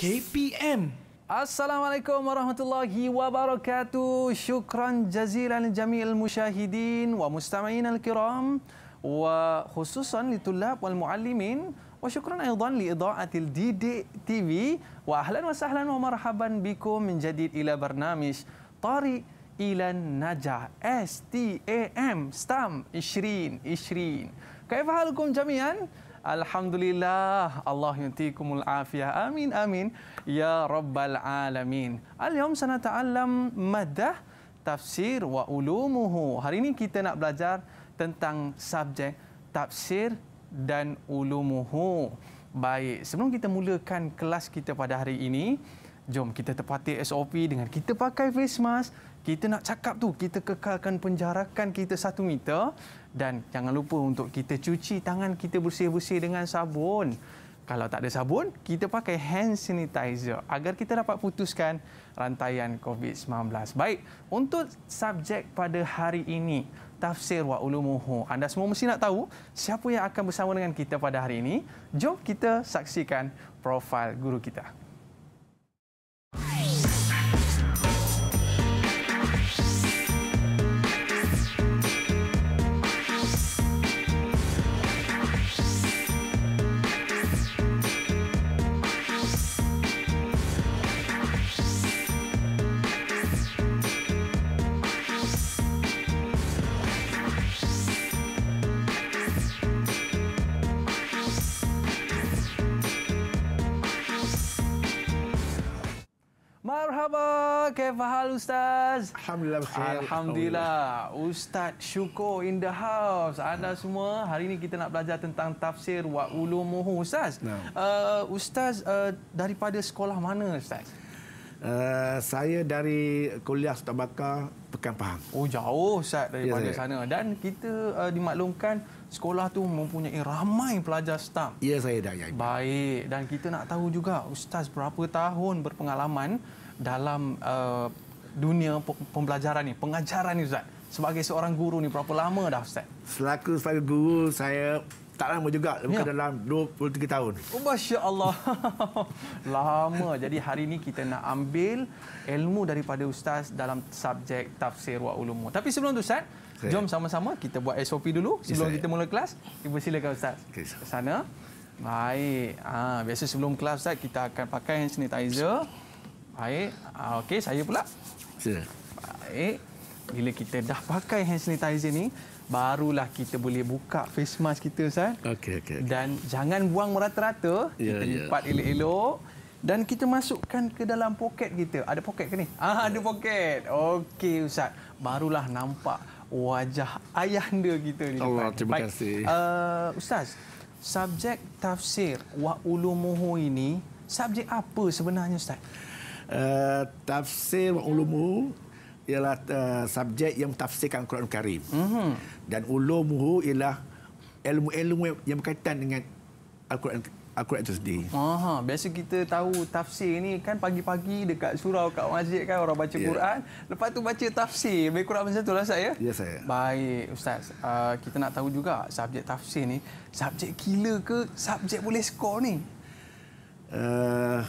KPM. Assalamualaikum warahmatullahi wabarakatuh. Syukran jazilan jami'il musyahidin wa mustama'in al-kiram wa khususan li tulab wal muallimin wa syukran aidan li ida'atil didik TV wa ahlan wa sahlan wa marhaban bikum min jadid ila barnamis Tari Ilan Najah S-T-A-M Stam Ishrin Ishrin Kaifahalukum jami'an? Kaifahalukum jami'an? Alhamdulillah. Allah yuntikumul afiyah. Amin, amin. Ya Rabbal Alamin. Al-Yawm sana ta'alam maddah tafsir wa ulumuhu. Hari ini kita nak belajar tentang subjek tafsir dan ulumuhu. Baik, sebelum kita mulakan kelas kita pada hari ini, jom kita tepati SOP dengan kita pakai face mask. Kita nak cakap tu, kita kekalkan penjarakan kita satu meter dan jangan lupa untuk kita cuci tangan kita bersih-bersih dengan sabun. Kalau tak ada sabun, kita pakai hand sanitizer agar kita dapat putuskan rantaian COVID-19. Baik, untuk subjek pada hari ini, tafsir wa ulumuhu. Anda semua mesti nak tahu siapa yang akan bersama dengan kita pada hari ini. Jom kita saksikan profil guru kita. marhaba. Kaif hal ustaz? Alhamdulillah bkhair. Alhamdulillah. Alhamdulillah. Ustaz Syukur in the house. Anda nah. semua, hari ini kita nak belajar tentang tafsir wa ulumuhu ustaz. Nah. Uh, ustaz uh, daripada sekolah mana ustaz? Uh, saya dari kuliah Sultan Bakar, Pekan Pahang. Oh jauh ustaz daripada ya, sana. Dan kita uh, dimaklumkan sekolah tu mempunyai ramai pelajar STAM. Ya, saya dah. Ya, ya. Baik. Dan kita nak tahu juga Ustaz berapa tahun berpengalaman dalam uh, dunia pembelajaran ini, pengajaran ini Ustaz? Sebagai seorang guru ni berapa lama dah Ustaz? Selaku sebagai guru, saya tak lama juga. Lebih ya. dalam 23 tahun. Oh, Masya Allah. lama. Jadi hari ini kita nak ambil ilmu daripada Ustaz dalam subjek tafsir wa ulumu. Tapi sebelum itu Ustaz, Okay. Jom sama-sama kita buat SOP dulu sebelum yes, kita mula kelas. kita silakan Ustaz. Okay, so. Sana. Baik. Ha, biasa sebelum kelas Ustaz, kita akan pakai hand sanitizer. Baik. Ha, Okey, saya pula. Sila. Baik. Bila kita dah pakai hand sanitizer ini, barulah kita boleh buka face mask kita Ustaz. Okay, okey. Okay. Dan jangan buang merata-rata. Yeah, kita ya. lipat yeah. elok-elok. Dan kita masukkan ke dalam poket kita. Ada poket ke ni? Ah, ada poket. Okey, Ustaz. Barulah nampak wajah ayahanda kita di depan. Allah, terima kasih. Uh, Ustaz, subjek tafsir wa ulumuhu ini subjek apa sebenarnya Ustaz? Uh, tafsir wa ulumuhu ialah uh, subjek yang tafsirkan Quran Karim. Mm-hmm. Dan ulumuhu ialah ilmu-ilmu yang berkaitan dengan Al-Quran Al-Quran itu sendiri. Aha, biasa kita tahu tafsir ni kan pagi-pagi dekat surau kat masjid kan orang baca yeah. Quran. Lepas tu baca tafsir. Baik kurang macam tu lah saya. Ya, yeah, saya. Baik, Ustaz. Uh, kita nak tahu juga subjek tafsir ni. Subjek killer ke subjek boleh skor ni? Uh,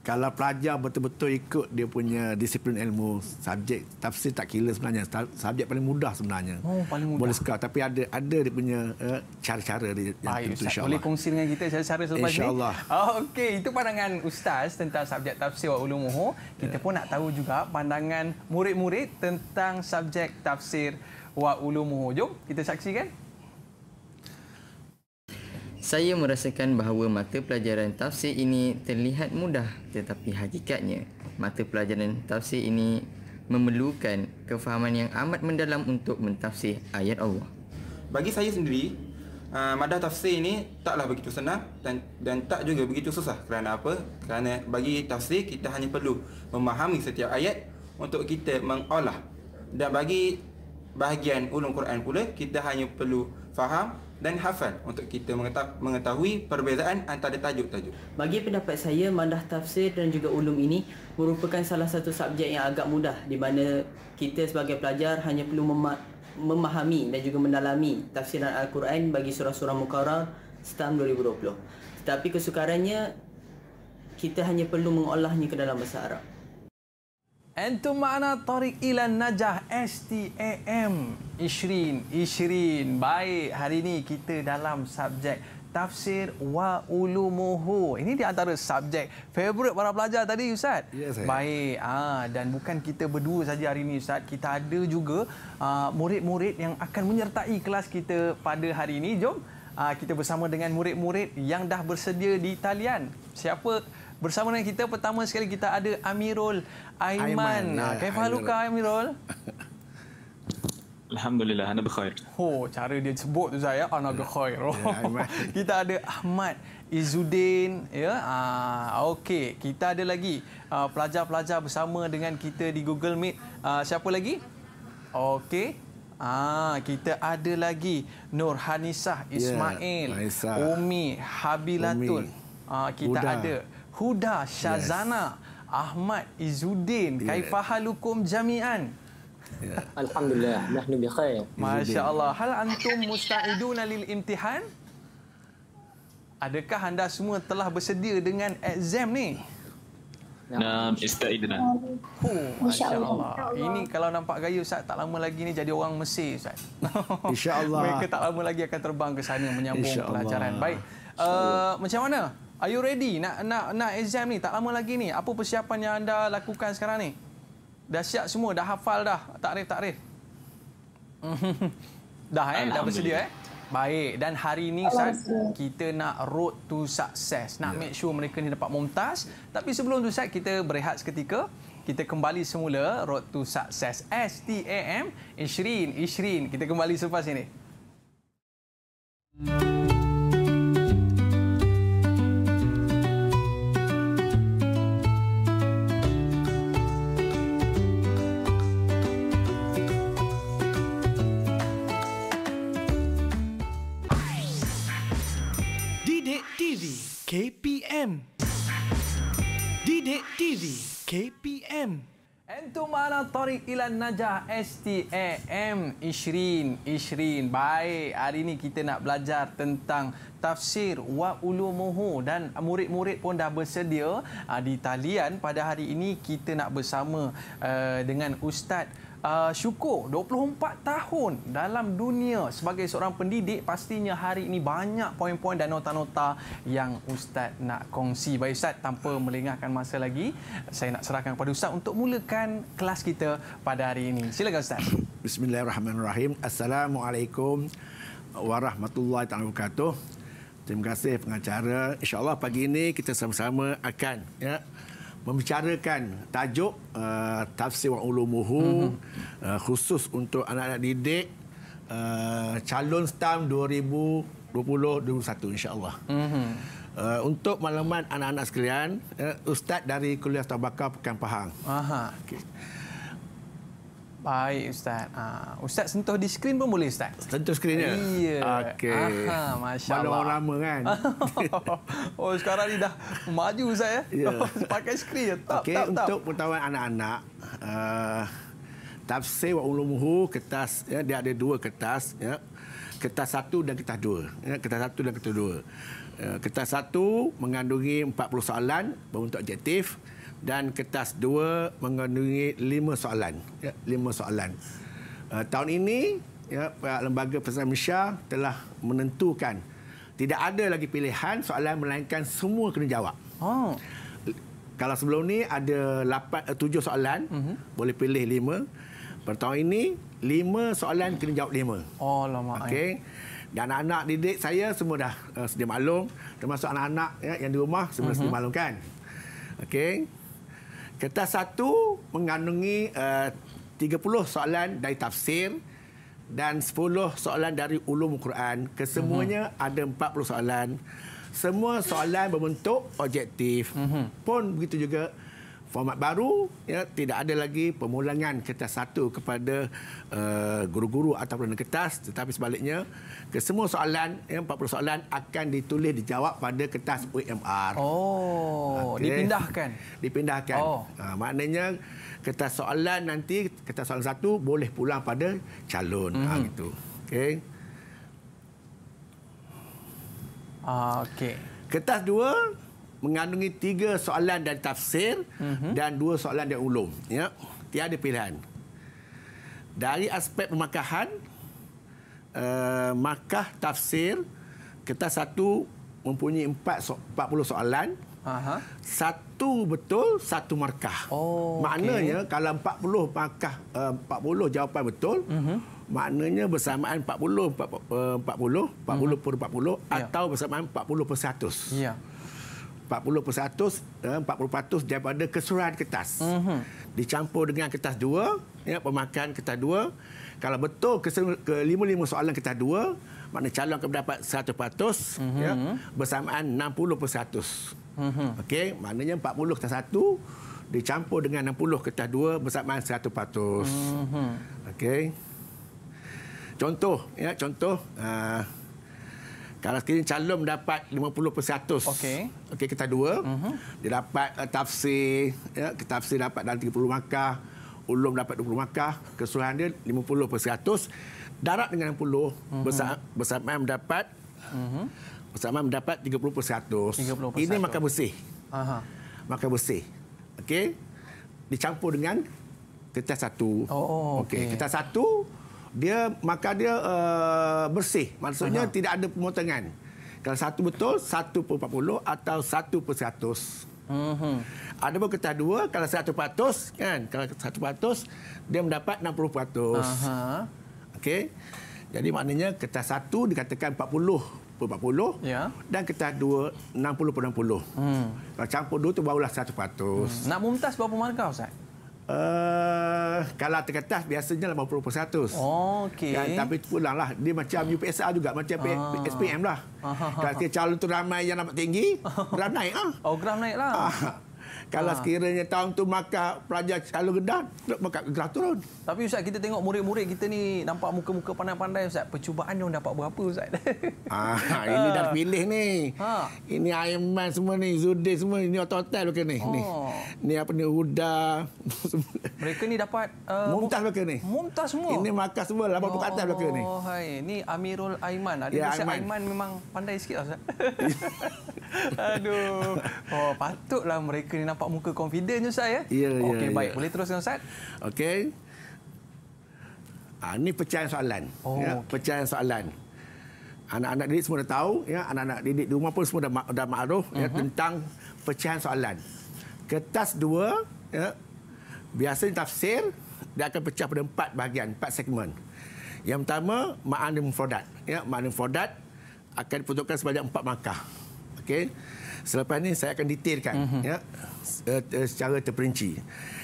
kalau pelajar betul-betul ikut dia punya disiplin ilmu subjek tafsir tak kira sebenarnya subjek paling mudah sebenarnya oh, paling mudah. boleh sekali tapi ada ada dia punya uh, cara-cara dia yang Baik, tentu insyaallah boleh kongsi dengan kita cara-cara selepas ini insyaallah oh, okey itu pandangan ustaz tentang subjek tafsir wa ulumuhu kita ya. pun nak tahu juga pandangan murid-murid tentang subjek tafsir wa ulumuhu jom kita saksikan saya merasakan bahawa mata pelajaran tafsir ini terlihat mudah tetapi hakikatnya mata pelajaran tafsir ini memerlukan kefahaman yang amat mendalam untuk mentafsir ayat Allah. Bagi saya sendiri, uh, tafsir ini taklah begitu senang dan, dan tak juga begitu susah. Kerana apa? Kerana bagi tafsir, kita hanya perlu memahami setiap ayat untuk kita mengolah. Dan bagi bahagian ulum Quran pula, kita hanya perlu faham dan hafal untuk kita mengetahui perbezaan antara tajuk-tajuk. Bagi pendapat saya, mandah tafsir dan juga ulum ini merupakan salah satu subjek yang agak mudah di mana kita sebagai pelajar hanya perlu memahami dan juga mendalami tafsiran Al-Quran bagi surah-surah Muqarah setahun 2020. Tetapi kesukarannya, kita hanya perlu mengolahnya ke dalam bahasa Arab. Antum makna Tariq ila Najah STAM Ishrin Ishrin Baik hari ini kita dalam subjek Tafsir wa ulumuhu Ini di antara subjek favorite para pelajar tadi Ustaz yes, Baik ah, Dan bukan kita berdua saja hari ini Ustaz Kita ada juga ha, murid-murid yang akan menyertai kelas kita pada hari ini Jom ah, kita bersama dengan murid-murid yang dah bersedia di talian Siapa? Bersama dengan kita pertama sekali kita ada Amirul Aiman. Ya, ah, Kaif haluka Amirul? Alhamdulillah, ana bkhair. Oh, cara dia sebut tu saya ana bkhair. Ya, ya, kita ada Ahmad Izudin, ya. Ah, okey, kita ada lagi ah, pelajar-pelajar bersama dengan kita di Google Meet. Ah, siapa lagi? Okey. Ah, kita ada lagi Nur Hanisah Ismail, yeah, Umi Habilatul. Ah, kita Uda. ada Huda Shazana yes. Ahmad Izuddin yeah. Kaifahal Jami'an. Yeah. Alhamdulillah, nahnu bi khair. Masya-Allah. Hal antum musta'iduna lil imtihan? Adakah anda semua telah bersedia dengan exam ni? Naam, istaidna. Oh, Masya-Allah. Ini kalau nampak gaya Ustaz tak lama lagi ni jadi orang Mesir Ustaz. Insya-Allah. Mereka tak lama lagi akan terbang ke sana menyambung pelajaran. Baik. Uh, macam mana? Are you ready nak nak nak exam ni? Tak lama lagi ni. Apa persiapan yang anda lakukan sekarang ni? Dah siap semua, dah hafal dah. Takrif takrif. dah eh, dah bersedia eh? Baik, dan hari ini Ustaz, kita nak road to success. Nak yeah. make sure mereka ni dapat mumtaz. Tapi sebelum tu Ustaz, kita berehat seketika. Kita kembali semula road to success. S-T-A-M, Ishrin, Ishrin. Kita kembali selepas ini. Mm. Ilan Najah STAM Ishrin Ishrin Baik Hari ini kita nak belajar tentang Tafsir Wa ulu Ulumuhu Dan murid-murid pun dah bersedia ah, Di talian pada hari ini Kita nak bersama ah, dengan Ustaz Uh, syukur 24 tahun dalam dunia sebagai seorang pendidik pastinya hari ini banyak poin-poin dan nota-nota yang ustaz nak kongsi. Baik ustaz tanpa melengahkan masa lagi, saya nak serahkan kepada ustaz untuk mulakan kelas kita pada hari ini. Silakan ustaz. Bismillahirrahmanirrahim. Assalamualaikum warahmatullahi taala wabarakatuh. Terima kasih pengacara. Insya-Allah pagi ini kita sama-sama akan ya membicarakan tajuk uh, tafsir wa ulumuhu mhm. uh, khusus untuk anak-anak didik uh, calon STAM 2020-2021 insyaAllah. Uh-huh. Uh, untuk makluman anak-anak sekalian, uh, Ustaz dari Kuliah Tabaka Pekan Pahang. Aha. Okay. Baik Ustaz. Uh, Ustaz sentuh di skrin pun boleh Ustaz? Sentuh skrinnya? Iya. Okey. Masya Allah. Mana orang lama kan? oh sekarang ni dah maju Ustaz ya? Yeah. Pakai skrin ya? Tap, Untuk pertawaran anak-anak, uh, tafsir wa ulumuhu kertas, ya, dia ada dua kertas. Ya. Kertas satu dan kertas dua. Ya. Kertas satu dan kertas dua. Uh, kertas satu mengandungi 40 soalan untuk objektif dan kertas dua mengandungi lima soalan. Ya, 5 soalan. Uh, tahun ini ya pihak lembaga pesan Malaysia telah menentukan tidak ada lagi pilihan soalan melainkan semua kena jawab. Oh. Kalau sebelum ni ada 8 eh, tujuh soalan, uh-huh. boleh pilih lima, Pada tahun ini lima soalan kena jawab lima. Oh lama. Okey. Eh. Dan anak-anak didik saya semua dah uh, sedia maklum termasuk anak-anak ya, yang di rumah semua uh-huh. sedia maklum kan. Okey. Kertas satu mengandungi eh, uh, 30 soalan dari tafsir dan 10 soalan dari ulum Quran. Kesemuanya mm-hmm. ada 40 soalan. Semua soalan berbentuk objektif. Mm-hmm. Pun begitu juga format baru ya tidak ada lagi pemulangan kertas satu kepada eh, guru-guru uh, ataupun kertas tetapi sebaliknya kesemua soalan ya 40 soalan akan ditulis dijawab pada kertas UMR. Oh, okay. dipindahkan. Dipindahkan. Oh. Uh, maknanya kertas soalan nanti kertas soalan satu boleh pulang pada calon mm. ha, hmm. gitu. Okey. Ah, okey. Kertas dua mengandungi tiga soalan dari tafsir uh-huh. dan dua soalan dari ulum. Ya. Tiada pilihan. Dari aspek pemakahan, uh, eh, makah tafsir, kita satu mempunyai empat so- 40 soalan. Aha. Satu betul, satu markah. Oh, maknanya okay. kalau 40 markah eh, uh, 40 jawapan betul, uh-huh. maknanya bersamaan 40 40 40 uh-huh. per 40 yeah. atau bersamaan 40 per 100. Yeah. 40 persatus, 40 persatus daripada keseluruhan kertas. Mm -hmm. Dicampur dengan kertas dua, ya, pemakan kertas dua. Kalau betul ke lima soalan kertas dua, maknanya calon akan mendapat 100 persatus mm -hmm. ya, mhm. bersamaan 60 persatus. Mm -hmm. Okey, maknanya 40 kertas satu dicampur dengan 60 kertas dua bersamaan 100 persatus. Mm -hmm. Okey. Contoh, ya, contoh. Uh, kalau sekiranya calon dapat 50%. Okey. okay, kita dua. Uh-huh. Dia dapat uh, tafsir ya, tafsir dapat dalam 30 markah, ulum dapat 20 markah, keseluruhan dia 50%. Darat dengan 60 uh-huh. besar besar mem dapat uh-huh. besar mem dapat 30%. 30%. Ini makan bersih. Aha. Makan bersih. okay, Dicampur dengan kertas satu. Oh, okey. Okay. Kertas satu dia maka dia uh, bersih maksudnya Aha. tidak ada pemotongan kalau satu betul satu per empat puluh atau satu per seratus. Mhm. Ada pun kertas dua kalau satu per seratus kan kalau satu per seratus dia mendapat enam puluh per seratus. Okay. Jadi maknanya kertas satu dikatakan empat puluh per empat puluh ya. dan kertas dua enam puluh per enam puluh. Hmm. Kalau campur dua tu barulah per seratus. Hmm. Nak mumtaz berapa markah Ustaz? Eh, kalau atas biasanya 80%. Oh, okey. Kan, tapi pulanglah. Dia macam UPSR juga, macam ah. SPM lah. Ah. ah, ah kalau ah. calon tu ramai yang dapat tinggi, graf naik lah. Oh, graf naik lah. Ah. Kalau ha. sekiranya tahun tu maka pelajar selalu rendah, maka gerak turun. Tapi Ustaz, kita tengok murid-murid kita ni nampak muka-muka pandai-pandai Ustaz. Percubaan ni dapat berapa Ustaz? Ha, ini dah ah. pilih ni. Ha. Ini Aiman semua ni, Zudin semua ni, hotel ke ni. Oh. ni. Ni apa ni, Huda. Mereka ni dapat... Uh, muntah mereka ni. Muntah semua? Ini markah semua, lah. Oh. atas mereka ni. Oh, hai. Ni Amirul Aiman. Ada ya, Ustaz Aiman. Aiman memang pandai sikit Ustaz. Aduh. Oh, patutlah mereka ni nampak nampak muka confident Ustaz ya. Ya, ya. ya. baik. Ya. Boleh teruskan Ustaz? Okey. Ah, ini pecahan soalan. Oh, ya, okay. pecahan soalan. Anak-anak didik semua dah tahu ya, anak-anak didik di rumah pun semua dah dah makruf uh-huh. ya mhm. tentang pecahan soalan. Kertas dua ya. Biasanya tafsir dia akan pecah pada empat bahagian, empat segmen. Yang pertama, makna mufradat. Ya, makna mufradat akan diperuntukkan sebanyak empat markah. Okey. Selepas ini saya akan detailkan mm-hmm. ya eh, secara terperinci.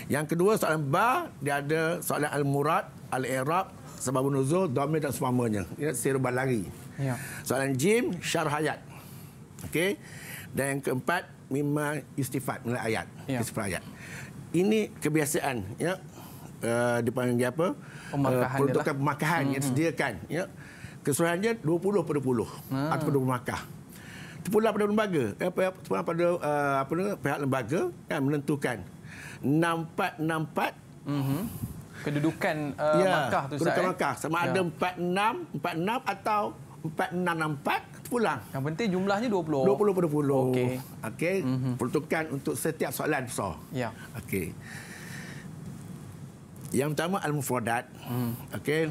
Yang kedua soalan ba dia ada soalan al-murad, al-i'rab, sebab nuzul, dhamir dan semuanya. Ya sir lagi. Ya. Soalan jim syarh hayat. Okey. Dan yang keempat mimma istifad mulai ayat. Ya. Istifad ayat. Ini kebiasaan ya uh, eh, dipanggil apa? Pemakahan uh, eh, peruntukan lah. pemakahan mm-hmm. yang mhm. sediakan ya. Keseluruhannya 20 per 10 hmm. atau 20 makah terpulang pada lembaga eh, terpulang pada uh, apa nama pihak lembaga yang menentukan empat enam empat mhm. kedudukan uh, ya, Makkah tu kedudukan saya. Eh? Makkah sama ya. ada empat enam atau empat pulang. Yang penting jumlahnya dua puluh dua puluh pada puluh. Okey. mm untuk setiap soalan besar. Ya. Okey. Yang pertama al-mufradat. Mm. Okey.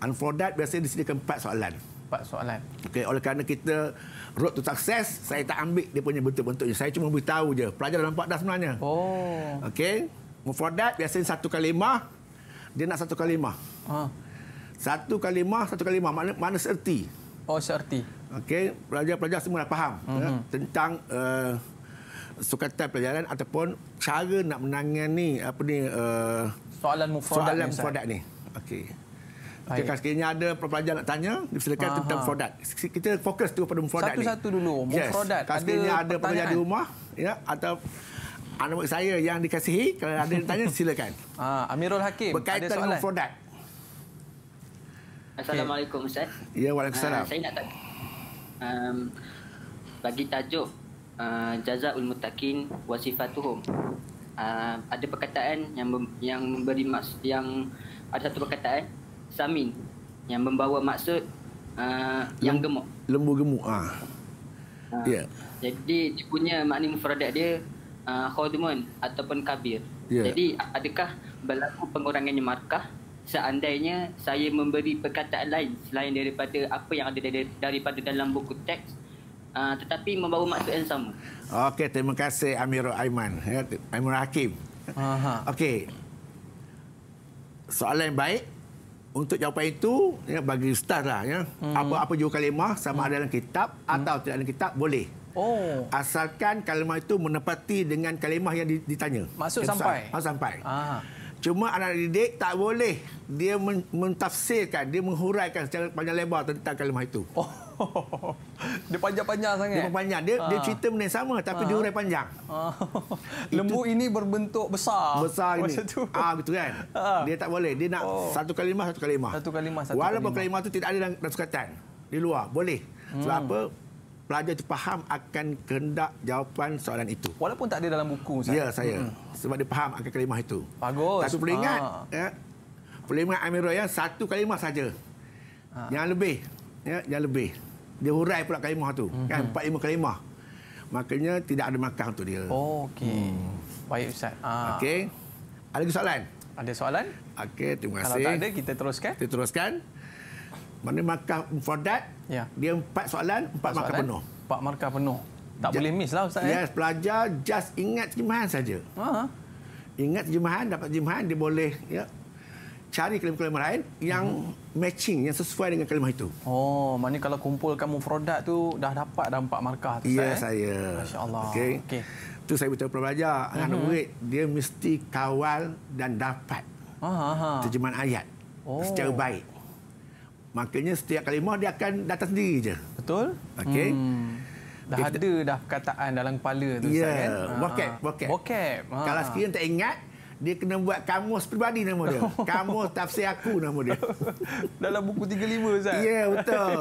Al-mufradat biasanya disediakan empat soalan. Empat soalan. Okey, oleh kerana kita road to success saya tak ambil dia punya bentuk bentuknya saya cuma beritahu je pelajar dalam empat dah sebenarnya oh okey for that biasanya satu kalimah dia nak satu kalimah ha. satu kalimah satu kalimah mana mana serti oh serti Okay, pelajar-pelajar semua dah faham uh-huh. ya, mhm. tentang uh, eh, sukatan pelajaran ataupun cara nak menangani apa ni uh, soalan mufradat soalan mufradat ni okey Baik. Jika sekiranya ada pelajar nak tanya, silakan Aha. tentang produk. Kita fokus tu pada produk. Satu-satu ni. satu dulu, yes. fraudat. Jika ada, ada pelajar di rumah, ya, atau anak saya yang dikasihi, kalau ada yang tanya, silakan. Ah, Amirul Hakim, Berkaitan ada dengan produk. Assalamualaikum, Ustaz. Ya, waalaikumsalam. Uh, saya nak tanya. Um, bagi tajuk, uh, Jazaul Mutakin Wasifatuhum. Uh, ah, ada perkataan yang yang memberi maks- yang ada satu perkataan samin yang membawa maksud uh, yang gemuk lembu gemuk ah ha. ya yeah. jadi dia punya makna mufradat dia uh, khodmun ataupun kabir yeah. jadi adakah berlaku pengurangannya markah seandainya saya memberi perkataan lain selain daripada apa yang ada dari, daripada dalam buku teks uh, tetapi membawa maksud yang sama okey terima kasih Amirul Aiman ya Hakim aha okey soalan yang baik untuk jawapan itu ya, bagi ustaz lah ya. Hmm. Apa apa juga kalimah sama hmm. ada dalam kitab hmm. atau tidak dalam kitab boleh. Oh. Asalkan kalimah itu menepati dengan kalimah yang ditanya. Maksud sampai. Maksud ah, sampai. Ah. Cuma anak didik tak boleh dia mentafsirkan, dia menghuraikan secara panjang lebar tentang kalimah itu. Oh. Dia panjang-panjang sangat. Dia panjang. Dia, dia ah. cerita benda yang sama tapi dia ah. hurai panjang. Ha. Lembu itu, ini berbentuk besar. Besar ini. Ah ha, gitu kan. Ha. Dia tak boleh. Dia nak oh. satu kalimah satu kalimah. Satu kalimah satu Walaupun kalimah. Walaupun kalimah tidak ada dalam, dalam sukatan. Di luar boleh. Sebab hmm. apa? pelajar itu faham akan kehendak jawapan soalan itu. Walaupun tak ada dalam buku saya. Ya, saya. Hmm. Sebab dia faham akan kalimah itu. Bagus. Tapi boleh ingat, ha. Ah. ya, boleh ingat Amir Royan satu kalimah saja. Ha. Yang lebih. Ya, yang lebih. Dia hurai pula kalimah tu. Hmm. Kan, empat lima kalimah. Makanya tidak ada makan untuk dia. Oh, okey. Hmm. Baik, Ustaz. Ha. Okey. Ada soalan? Ada soalan? Okey, terima kasih. Kalau tak ada, kita teruskan. Kita teruskan mana markah mufradat yeah. dia empat soalan empat, empat markah soalan, penuh empat markah penuh tak J- boleh miss lah ustaz eh? yes eh. pelajar just ingat terjemahan saja uh-huh. ingat terjemahan dapat terjemahan dia boleh ya cari kalimah-kalimah lain yang hmm. matching yang sesuai dengan kalimah itu. Oh, maknanya kalau kumpulkan mufradat tu dah dapat dah empat markah tu yeah, saya. Ya, saya. masya Okay. Tu saya beritahu pelajar, anak murid mhm. dia mesti kawal dan dapat. Aha, ah, ah. Terjemahan ayat. Oh. Secara baik. Makanya setiap kalimah dia akan datang sendiri je. Betul? Okey. Hmm. Dah okay, ada dah perkataan dalam kepala tu yeah. Ustaz ya, kan. Ya, vocab, ah. vocab. Vocab. Kalau ah. sekiranya tak ingat, dia kena buat kamus pribadi nama dia. Kamus tafsir aku nama dia. Dalam buku 35 Ustaz. Ya, yeah, betul.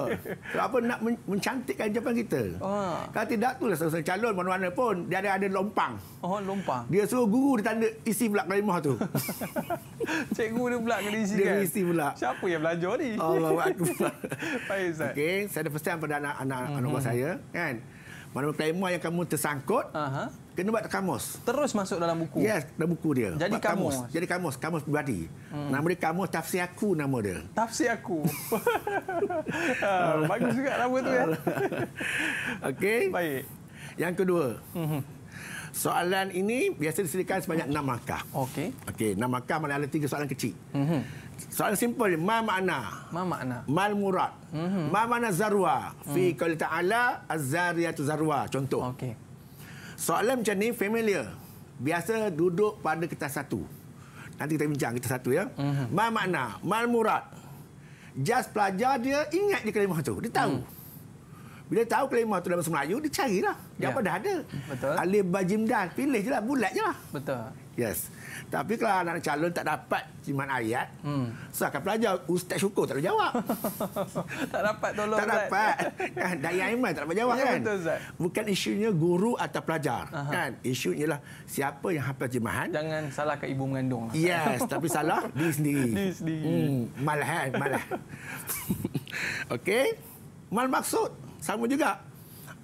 Sebab apa nak mencantikkan Jepang kita. Oh. Kalau tidak tu lah calon mana-mana pun dia ada ada lompang. Oh, lompang. Dia suruh guru dia tanda isi pula kalimah tu. Cikgu dia pula kena isi dia kan. Dia isi pula. Siapa yang belajar ni? Allah aku pula. Baik Ustaz. Okey, saya so, the first pada anak-anak anak, anak, mm-hmm. anak saya kan mana-mana kalimah yang kamu tersangkut, Aha. kena buat kamus. Terus masuk dalam buku? yes, dalam buku dia. Jadi buat kamus. kamus? Jadi kamus, kamus pribadi. Hmm. Nama dia kamus tafsir aku nama dia. Tafsir aku? uh, bagus juga nama tu ya. Okey. Baik. Yang kedua. Mhm. Soalan ini biasa disediakan sebanyak enam markah. Okey. Okey, enam markah mana ada tiga soalan kecil. Hmm. Soalan simple. Ma makna? Ma makna? Mal murad. Mm -hmm. Ma makna zarwa? Fi mm. kalita ala azariyatu zarwa. Contoh. Okey. Soalan macam ni familiar. Biasa duduk pada kita satu. Nanti kita bincang kita satu ya. Mm -hmm. Ma makna? Mal murad? Just pelajar dia ingat dia kalimah tu. Dia tahu. Mm. Bila tahu kelima tu dalam Melayu, dia carilah. Jawapan ya. yeah. dah ada. Betul. Alif Bajim Dan. Pilih je lah. Bulat je lah. Betul. Yes. Tapi kalau anak calon tak dapat jimat ayat, hmm. so akan pelajar. Ustaz Syukur tak boleh jawab. tak dapat tolong. Tak dapat. kan? Dayang Iman tak dapat jawab ya, kan? Betul, Zat. Bukan isunya guru atau pelajar. Aha. kan? Isunya lah siapa yang hafal jimahan. Jangan salah ke ibu mengandung. Lah. Yes, tapi salah di sendiri. Di sendiri. Hmm. Malah kan? Malah. Okey. Mal maksud? sama juga.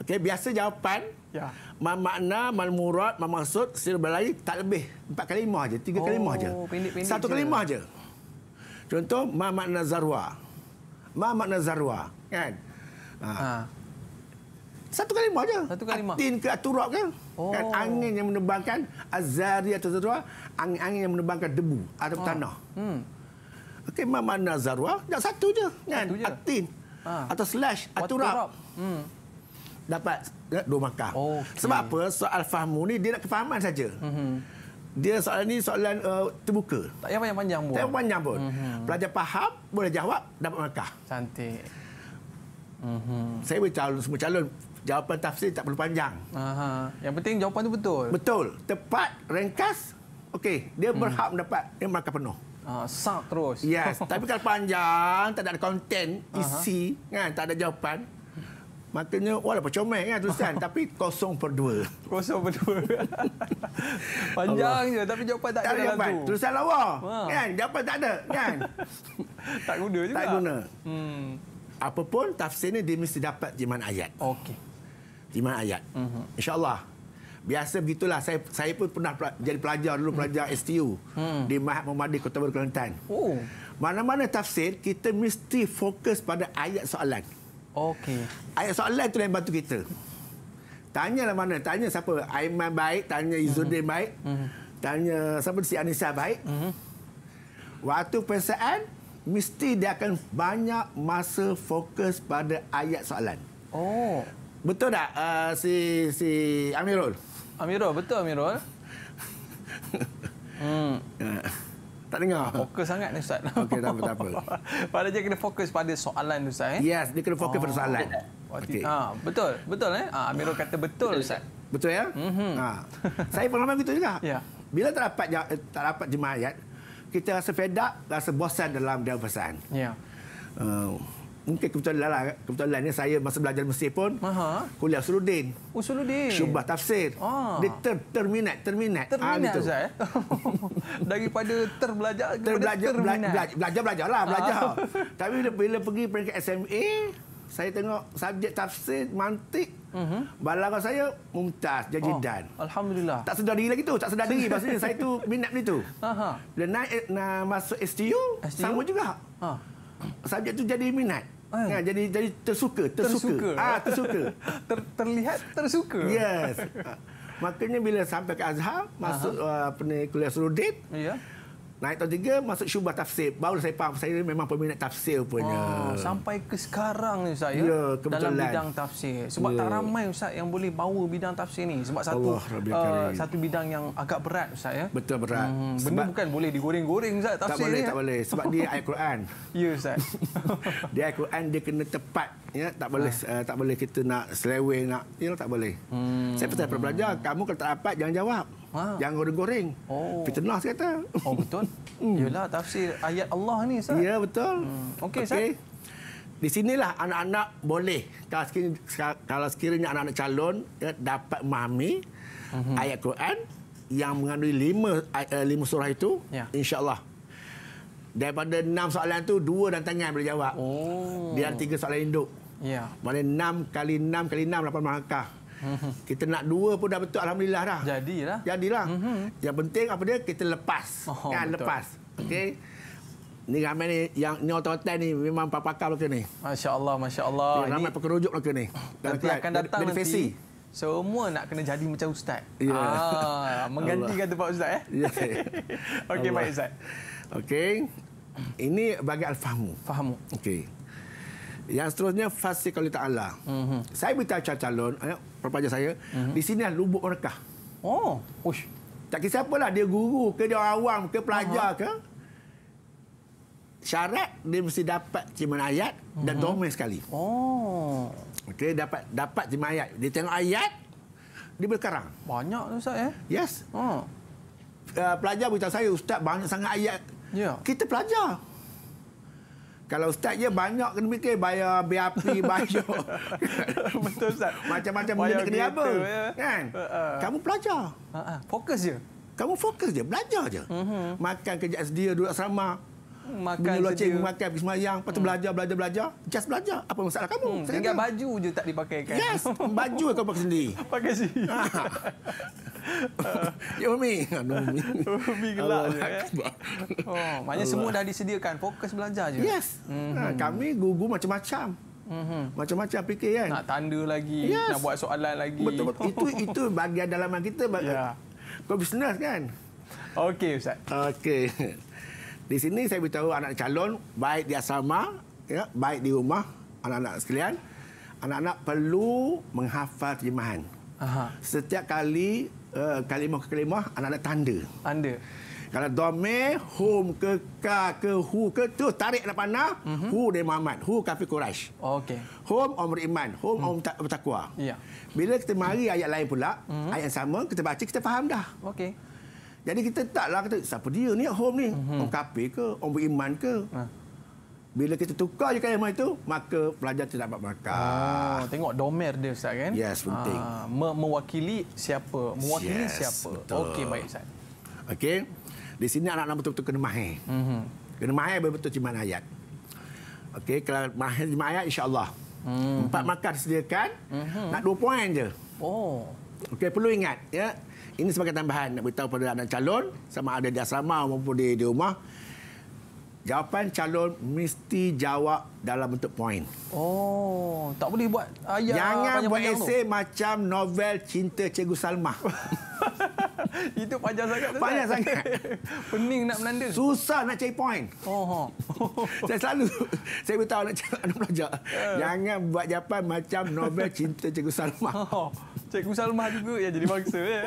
Okey, biasa jawapan ya. Yeah. makna, mal murad, mal maksud, sir berlari tak lebih empat kalimah aje, tiga oh, kalimah aje. Satu je. kalimah aje. Contoh ma makna zarwa. Ma makna zarwa, kan? Ha. ha. Satu kalimah aja. Satu kalimah. Atin ke aturak ke? Kan? Oh. Kan angin yang menebangkan azari atau zarwa, angin, angin yang menebangkan debu atau oh. tanah. Hmm. Okey, ma makna zarwa, dah satu je, kan? Satu je. Atin, ha. atau slash aturab. aturab. Hmm. Dapat dua markah. Okay. Sebab apa? Soal fahmu ni dia nak kefahaman saja. Mm-hmm. Dia soalan ni soalan uh, terbuka. Tak payah panjang-panjang pun. Tak payah panjang pun. Mm-hmm. Pelajar faham, boleh jawab, dapat markah. Cantik. Mm-hmm. Saya boleh calon semua calon. Jawapan tafsir tak perlu panjang. Aha. Yang penting jawapan tu betul. Betul. Tepat, ringkas. Okey, dia hmm. berhak mendapat dia markah penuh. Ah, sak terus. Yes. Tapi kalau panjang, tak ada konten, isi, uh -huh. kan, tak ada jawapan. Maknanya, walaupun comel kan, Tuan. tapi kosong per dua. Kosong per dua. panjang Allah. tapi jawapan tak, tak ada jawapan. lagu. Tuan lawa. Uh. Kan? Jawapan tak ada. Kan? tak guna juga. Tak guna. Hmm. Apapun, tafsirnya dia mesti dapat jiman ayat. Okey. Jiman ayat. Uh mhm. -huh. InsyaAllah. Allah. Biasa begitulah saya saya pun pernah jadi pelajar dulu hmm. pelajar STU hmm. di Mahat Memadi Kota Baru Kelantan. Oh. Mana-mana tafsir kita mesti fokus pada ayat soalan. Okey. Ayat soalan itu yang bantu kita. tanya lah mana, tanya siapa Aiman baik, tanya Izuddin hmm. baik. Hmm. Tanya siapa si Anisa baik. Hmm. Waktu persaan mesti dia akan banyak masa fokus pada ayat soalan. Oh. Betul tak uh, si si Amirul? Amirul, betul Amirul? Hmm. Tak dengar. Fokus sangat ni Ustaz. Okey, tak apa, apa. Padahal dia kena fokus pada soalan Ustaz. Eh? Yes, dia kena fokus oh. pada soalan. Okay. Ha, ah, betul, betul. Eh? Ha, Amirul ah. kata betul Ustaz. Betul ya? Mm-hmm. Ha. Saya pengalaman begitu juga. Ya. Bila tak dapat, eh, tak dapat jemaah ayat, kita rasa fedak, rasa bosan dalam dewasaan. pesan. Ya. Uh, mungkin kebetulan lah. Kebetulannya saya masa belajar Mesir pun, Aha. kuliah Suludin. Oh, Suludin. Syubah tafsir. Ah. Dia ter terminat, terminat. Ah, terminat, ha, eh? Zai. Daripada terbelajar, terbelajar terminat. Belajar, belajar, belajar lah, belajar. Ah. Tapi bila, bila pergi peringkat SMA, saya tengok subjek tafsir mantik Uh-huh. Mhm. Balaga saya mumtaz jadi Oh, Alhamdulillah. Tak sedar diri lagi tu, tak sedar diri maksudnya saya tu minat ni tu. Aha. Bila naik nak masuk STU, STU? sama juga. Ha. Subjek tu jadi minat. Ha, jadi jadi tersuka, tersuka. tersuka. Ah, ha, tersuka. Ter, terlihat tersuka. Yes. Ha. Makanya bila sampai ke Azhar, masuk uh, apa kuliah Surudit. Ya. Yeah. Naik tahun tiga Masuk syubah tafsir Baru saya faham Saya memang peminat tafsir punya oh, Sampai ke sekarang ni saya. ya, Dalam bidang tafsir Sebab ya. tak ramai Ustaz Yang boleh bawa bidang tafsir ni Sebab satu uh, Satu bidang yang agak berat Ustaz ya. Betul berat hmm, sebab Benda bukan boleh digoreng-goreng Ustaz Tafsir ni Tak boleh, ni, tak ya? boleh. Sebab dia ayat Quran Ya Ustaz Dia ayat Quran Dia kena tepat ya tak boleh ha. uh, tak boleh kita nak seleweng nak ya tak boleh hmm. saya pernah hmm. pelajar kamu kalau tak dapat jangan jawab ha. yang goreng-goreng. Oh. Fitnah saya kata. Oh betul. Hmm. Yalah tafsir ayat Allah ni Ustaz. Ya betul. Hmm. Okey Ustaz. Okay. Di sinilah anak-anak boleh kalau sekiranya, kalau sekiranya anak-anak calon ya, dapat memahami uh-huh. ayat Quran yang mengandungi lima uh, lima surah itu ya. insya-Allah daripada enam soalan itu dua dan tangan boleh jawab. Oh. Dia tiga soalan induk. Ya. Maknanya enam kali enam kali enam lapan markah. Kita nak dua pun dah betul alhamdulillah dah. Jadilah. Jadilah. Mm -hmm. Yang penting apa dia kita lepas. Oh, kan betul. lepas. Okey. Ni ramai ni yang ni hotel ni memang pakar pakar ni. Masya-Allah, masya-Allah. Ni ramai pekerujuk lah ni. Nanti akan datang dari, nanti. Semua nak kena jadi macam ustaz. Yeah. Ah, menggantikan pak ustaz eh. Ya. Yeah. Okey, baik ustaz. Okey. Ini bagi al-fahmu. Fahmu. Okey. Yang seterusnya fasik oleh Ta'ala. Mm -hmm. Saya beritahu calon-calon, pelajar saya. Uh-huh. Di sini lubuk mereka. Oh, ush. Tak kisah apalah dia guru ke dia orang awam ke pelajar uh-huh. ke. Syarat dia mesti dapat ciman ayat dan uh-huh. domain sekali. Oh. Okey dapat dapat ciman ayat. Dia tengok ayat dia boleh karang. Banyak tu Ustaz Eh? Yes. Oh. Uh, pelajar beritahu saya Ustaz banyak sangat ayat. Yeah. Kita pelajar. Kalau ustaz je banyak kena fikir bayar BAP, bayar. Betul ustaz. Macam-macam benda kena apa. Ya. Kan? Uh, uh. Kamu pelajar. Uh, uh. Fokus je. Kamu fokus je, belajar je. Uh-huh. Makan kerja dia duduk asrama makan bunyi loceng saja. makan habis semayang lepas tu hmm. belajar belajar belajar just belajar apa masalah kamu hmm, tinggal kata. baju je tak dipakai kan yes baju kau pakai sendiri pakai sendiri ha. Ah. Uh, you Umi Umi ah, gelap Allah, je, eh? Oh, maknanya semua dah disediakan. Fokus belajar je. Yes. Mm-hmm. kami gugu macam-macam. Mm-hmm. Macam-macam fikir kan. Nak tanda lagi, yes. nak buat soalan lagi. Betul betul. itu itu bahagian dalaman kita bagi. Yeah. Kau bisnes kan? Okey ustaz. Okey. Di sini saya beritahu anak calon baik di asrama, ya, baik di rumah anak-anak sekalian, anak-anak perlu menghafal terjemahan. Aha. Setiap kali uh, kalimah ke kalimah anak-anak tanda. Tanda. Kalau dome home ke ka ke hu ke tu tarik anak panah uh-huh. Mhm. hu dari Muhammad hu kafi Quraisy. Oh, Okey. Home Omri iman, home hmm. om ta- bertakwa. Ya. Yeah. Bila kita mari ayat lain pula, uh-huh. ayat yang sama kita baca kita faham dah. Okey. Jadi kita taklah kata siapa dia ni home ni? Mm-hmm. Orang kafir ke, orang beriman ke? Ha. Bila kita tukar je kalimah itu, maka pelajar tidak dapat markah. Ha. tengok domer dia Ustaz kan? Yes, penting. Ha. mewakili siapa? Mewakili yes, siapa? Okey, baik Ustaz. Okey. Di sini anak-anak betul-betul kena mahir. Mm-hmm. Kena mahir betul-betul cuman ayat. Okey, kalau mahir cuman ayat, Allah Mm-hmm. Empat markah sediakan. mm-hmm. nak dua poin je. Oh. Okey, perlu ingat ya. Ini sebagai tambahan nak beritahu pada anak calon sama ada di asrama maupun di di rumah. Jawapan calon mesti jawab dalam bentuk poin. Oh, tak boleh buat ayat ah, Jangan buat esei macam novel cinta Cikgu Salma. Itu panjang sangat. Panjang sangat. Pening nak menanda. Susah nak cari poin. Oh, oh. saya selalu, saya beritahu anak calon, anak pelajar. Uh. Eh. Jangan buat jawapan macam novel cinta Cikgu Salmah. Oh. Cikgu Salmah juga yang jadi bangsa ya.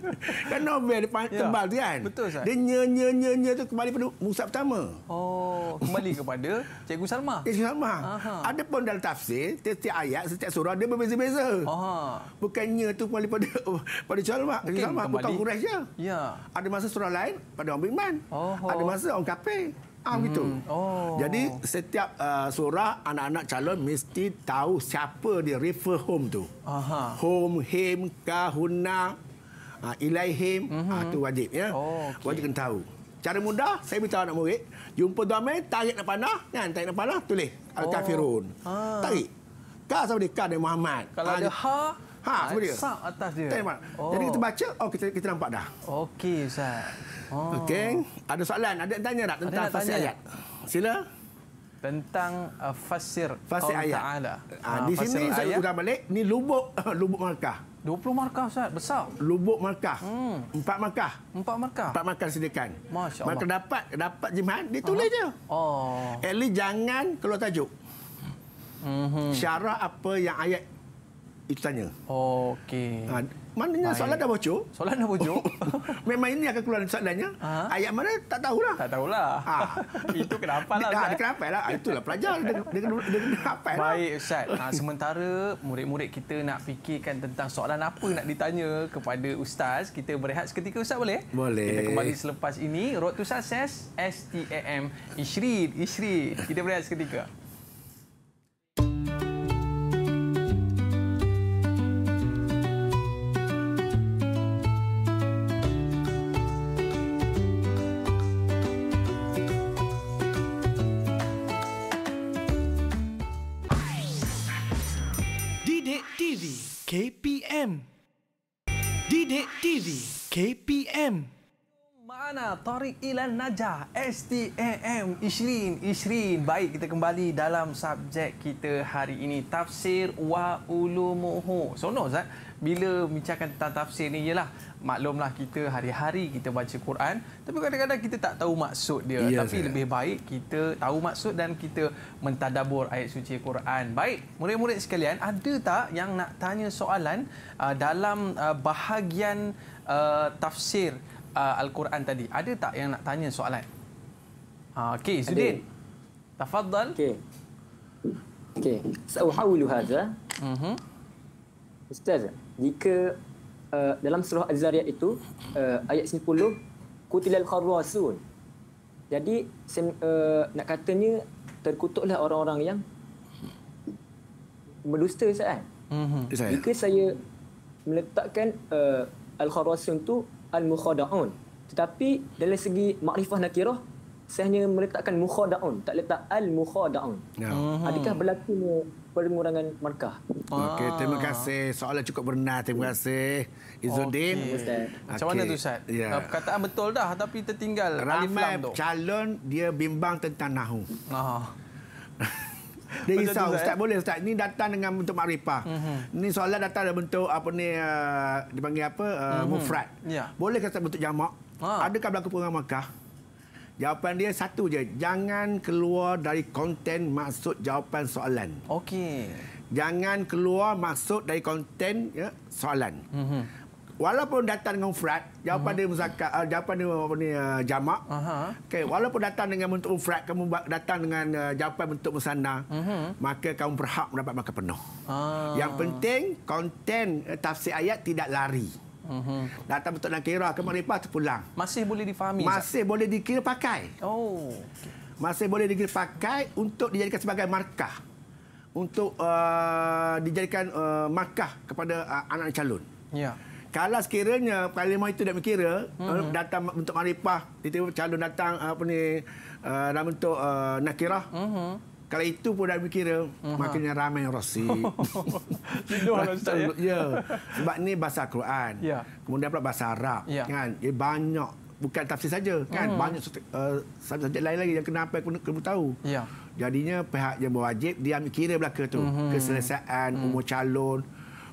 kan novel dia ya. tebal ya. tu kan. Betul sah. Dia nyer nyer nyer nye tu kembali pada musab pertama. Oh, kembali kepada Cikgu Salmah. Cikgu salma. Ada pun dalam tafsir, setiap ayat, setiap surah dia berbeza-beza. Aha. Bukannya tu kembali pada pada Cikgu Salmah. Cikgu salma. bukan Quraisy Ya. Ada masa surah lain pada orang beriman. Oh. Ada masa orang kafir. Ah hmm. gitu. Oh. Jadi setiap uh, surah anak-anak calon mesti tahu siapa dia refer home tu. Aha. Home him kahuna uh, ah, ilaihim mm-hmm. Ah, uh, tu wajib ya. Oh, okay. Wajib kena tahu. Cara mudah saya beritahu anak murid jumpa dua domain tarik nak panah kan tarik nak panah tulis al oh. kafirun. Ha. Tarik. Ka sama dia ka Muhammad. Kalau ada ah, ha ha sama ha, Sa atas dia. Oh. Jadi kita oh. baca oh kita kita nampak dah. Okey ustaz. Oh. Okey, ada soalan, ada tanya tak tentang tanya. fasir ayat? Sila. Tentang uh, fasir, fasir ayat. Ta'ala. Ha, di fasir sini ayat. saya ulang balik, ni lubuk lubuk markah. 20 markah Ustaz, besar. Lubuk markah. Hmm. Empat markah. Empat markah. Empat markah sediakan. Masya Allah. Maka dapat, dapat jimat, ditulis uh-huh. je. Oh. At least jangan keluar tajuk. Mm-hmm. Syarah apa yang ayat itu tanya. Oh, Okey. Ah, Maknanya Baik. soalan dah bocor. Soalan dah bocor. Memang ini akan keluar soalannya. Ha? Ayat mana tak tahulah. Tak tahulah. Ha. itu kenapa lah. Ha, kenapa lah. Itulah pelajar. Dia, dia, dia, dia apa lah? Baik Ustaz. Ha, sementara murid-murid kita nak fikirkan tentang soalan apa nak ditanya kepada Ustaz. Kita berehat seketika Ustaz boleh? Boleh. Kita kembali selepas ini. Road to Success STAM ishrid ishrid. Kita berehat seketika. KPM. Mana Tariq Ilan Najah, STAM, Ishrin, Ishrin. Baik, kita kembali dalam subjek kita hari ini. Tafsir wa ulumuhu. Sonoh, Zat. Bila bincangkan tentang tafsir ni, ialah maklumlah kita hari-hari kita baca Quran. Tapi kadang-kadang kita tak tahu maksud dia. Ya, Tapi saya. lebih baik kita tahu maksud dan kita mentadabur ayat suci Quran. Baik, murid-murid sekalian, ada tak yang nak tanya soalan uh, dalam uh, bahagian uh, tafsir uh, Al-Quran tadi? Ada tak yang nak tanya soalan? Uh, ha, okay, Zudin, Ada. Tafadhal. Okay. Okay. Sa'uhawilu hadha. Mm-hmm. Ustaz, jika uh, dalam surah Az-Zariyat itu, uh, ayat 10, Kutilal Kharwasun. Jadi, sem, uh, nak katanya, terkutuklah orang-orang yang melusta Ustaz kan? Mm-hmm. Jika saya meletakkan uh, Al-Kharasun tu Al-Mukhada'un. Tetapi dari segi makrifah nakirah, saya hanya meletakkan mukhada'un, tak letak al-mukhada'un. Ya. Mhm. Adakah berlaku pengurangan markah? Okey, ah. terima kasih. Soalan cukup benar. Terima kasih. Izzuddin. Okay. Macam okay. mana tu Ustaz? Ya. Perkataan betul dah tapi tertinggal Ramai Ramai calon dia bimbang tentang nahu. Ah. Dia risau ustaz eh? boleh ustaz Ini datang dengan bentuk makrifah. Mm-hmm. Ni solat datang dalam bentuk apa ni uh, eh, dipanggil apa uh, mm-hmm. mufrad. Yeah. Boleh kata bentuk jamak? Ha. Adakah berlaku perang Makkah? Jawapan dia satu je. Jangan keluar dari konten maksud jawapan soalan. Okey. Jangan keluar maksud dari konten ya, soalan. Mm-hmm walaupun datang dengan ufrat jawapan uh-huh. dia muzakkar uh, jawapan dia apa ni uh, jamak uh-huh. okey walaupun datang dengan bentuk ufrat kamu datang dengan uh, jawapan bentuk musanna uh-huh. Mhm. maka kamu berhak mendapat makan penuh uh-huh. yang penting konten uh, tafsir ayat tidak lari Mm-hmm. Datang bentuk nak kira ke mereka tu pulang. Masih boleh difahami. Masih tak? boleh dikira pakai. Oh. Masih boleh dikira pakai untuk dijadikan sebagai markah. Untuk uh, dijadikan uh, markah kepada uh, anak calon. Ya. Yeah kalau sekiranya parlimen itu dah mikira eh, hmm. datang untuk maripah tiba-tiba calon datang apa ni eh, dalam bentuk uh, nakirah hmm. kalau itu pun dah mikira uh-huh. Hmm. makanya ramai rosi tidur lah ustaz ya yeah. sebab ni bahasa Quran yeah. kemudian pula bahasa Arab yeah. kan Jadi banyak bukan tafsir saja kan hmm. banyak uh, subjek lain lagi yang kenapa apa kena, kena tahu yeah. jadinya pihak yang berwajib dia mikira belakang tu hmm. keselesaan hmm. umur calon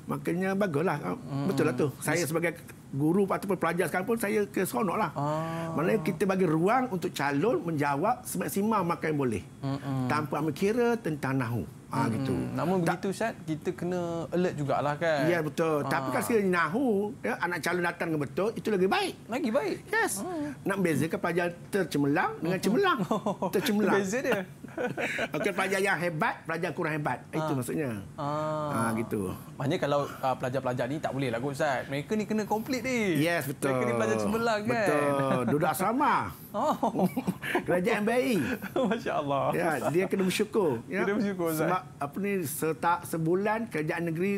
Makanya baguslah. Ah, hmm. Betul lah tu. Saya sebagai guru ataupun pelajar sekarang pun saya ke lah. Ah. Oh. Maksudnya kita bagi ruang untuk calon menjawab semaksimal makan yang boleh. Hmm. Tanpa ambil kira tentang nahu. Ha, hmm. gitu. Namun tak. begitu Ustaz, kita kena alert lah kan. Ya betul. Ah. Tapi kalau sekiranya nahu, ya, anak calon datang ke betul, itu lagi baik. Lagi baik? Yes. Ah. Nak bezakan pelajar tercemelang dengan hmm. cemelang. Tercemelang. Beza dia. Okey pelajar yang hebat, pelajar kurang hebat. Ha. Itu ah. maksudnya. Ah. Ha. ha gitu. Maknanya kalau uh, pelajar-pelajar ni tak boleh lah kot ustaz. Mereka ni kena komplit ni. Yes betul. Mereka ni pelajar cemerlang kan. Betul. Duduk asrama. Oh. Kerajaan MBI. Masya-Allah. Ya, dia kena bersyukur. Ya. Kena bersyukur ustaz. Sebab apa ni setak sebulan kerajaan negeri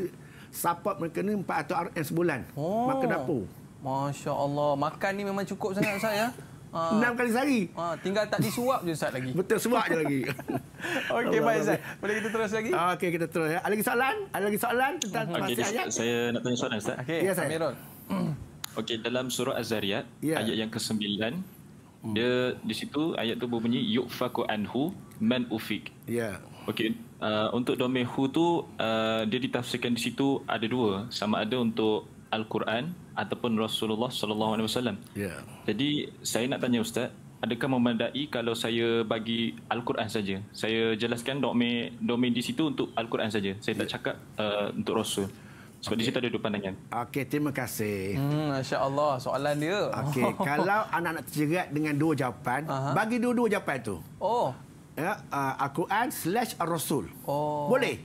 support mereka ni 400 RM sebulan. Oh. Makan dapur. Masya-Allah. Makan ni memang cukup sangat ustaz ya. Ah. Enam kali sehari. Ah, tinggal tak disuap je Ustaz lagi. Betul, suap je lagi. Okey, baik Ustaz. Boleh kita terus lagi? Ah, okey, kita terus. Ya. Ada lagi soalan? Ada lagi soalan tentang okay, masih ayat? Saya nak tanya soalan Ustaz. Okey, ya, Amirul. Okey, dalam surah Az-Zariyat, ya. ayat yang ke-9, hmm. dia, di situ ayat tu berbunyi, Yukfaku anhu man ufik. Ya. Okey, uh, untuk domain hu tu, uh, dia ditafsirkan di situ ada dua. Sama ada untuk Al-Quran ataupun Rasulullah sallallahu alaihi wasallam. Ya. Jadi saya nak tanya ustaz, adakah memadai kalau saya bagi al-Quran saja? Saya jelaskan domain domain di situ untuk al-Quran saja. Saya tak ya. cakap uh, untuk Rasul. Sebab okay. di situ ada dua pandangan. Okey, terima kasih. Hmm, masya-Allah, soalan dia. Okey, kalau anak nak terjerat dengan dua jawapan, Aha. bagi dua-dua jawapan itu. Oh. Ya, uh, al-Quran slash rasul Oh. Boleh.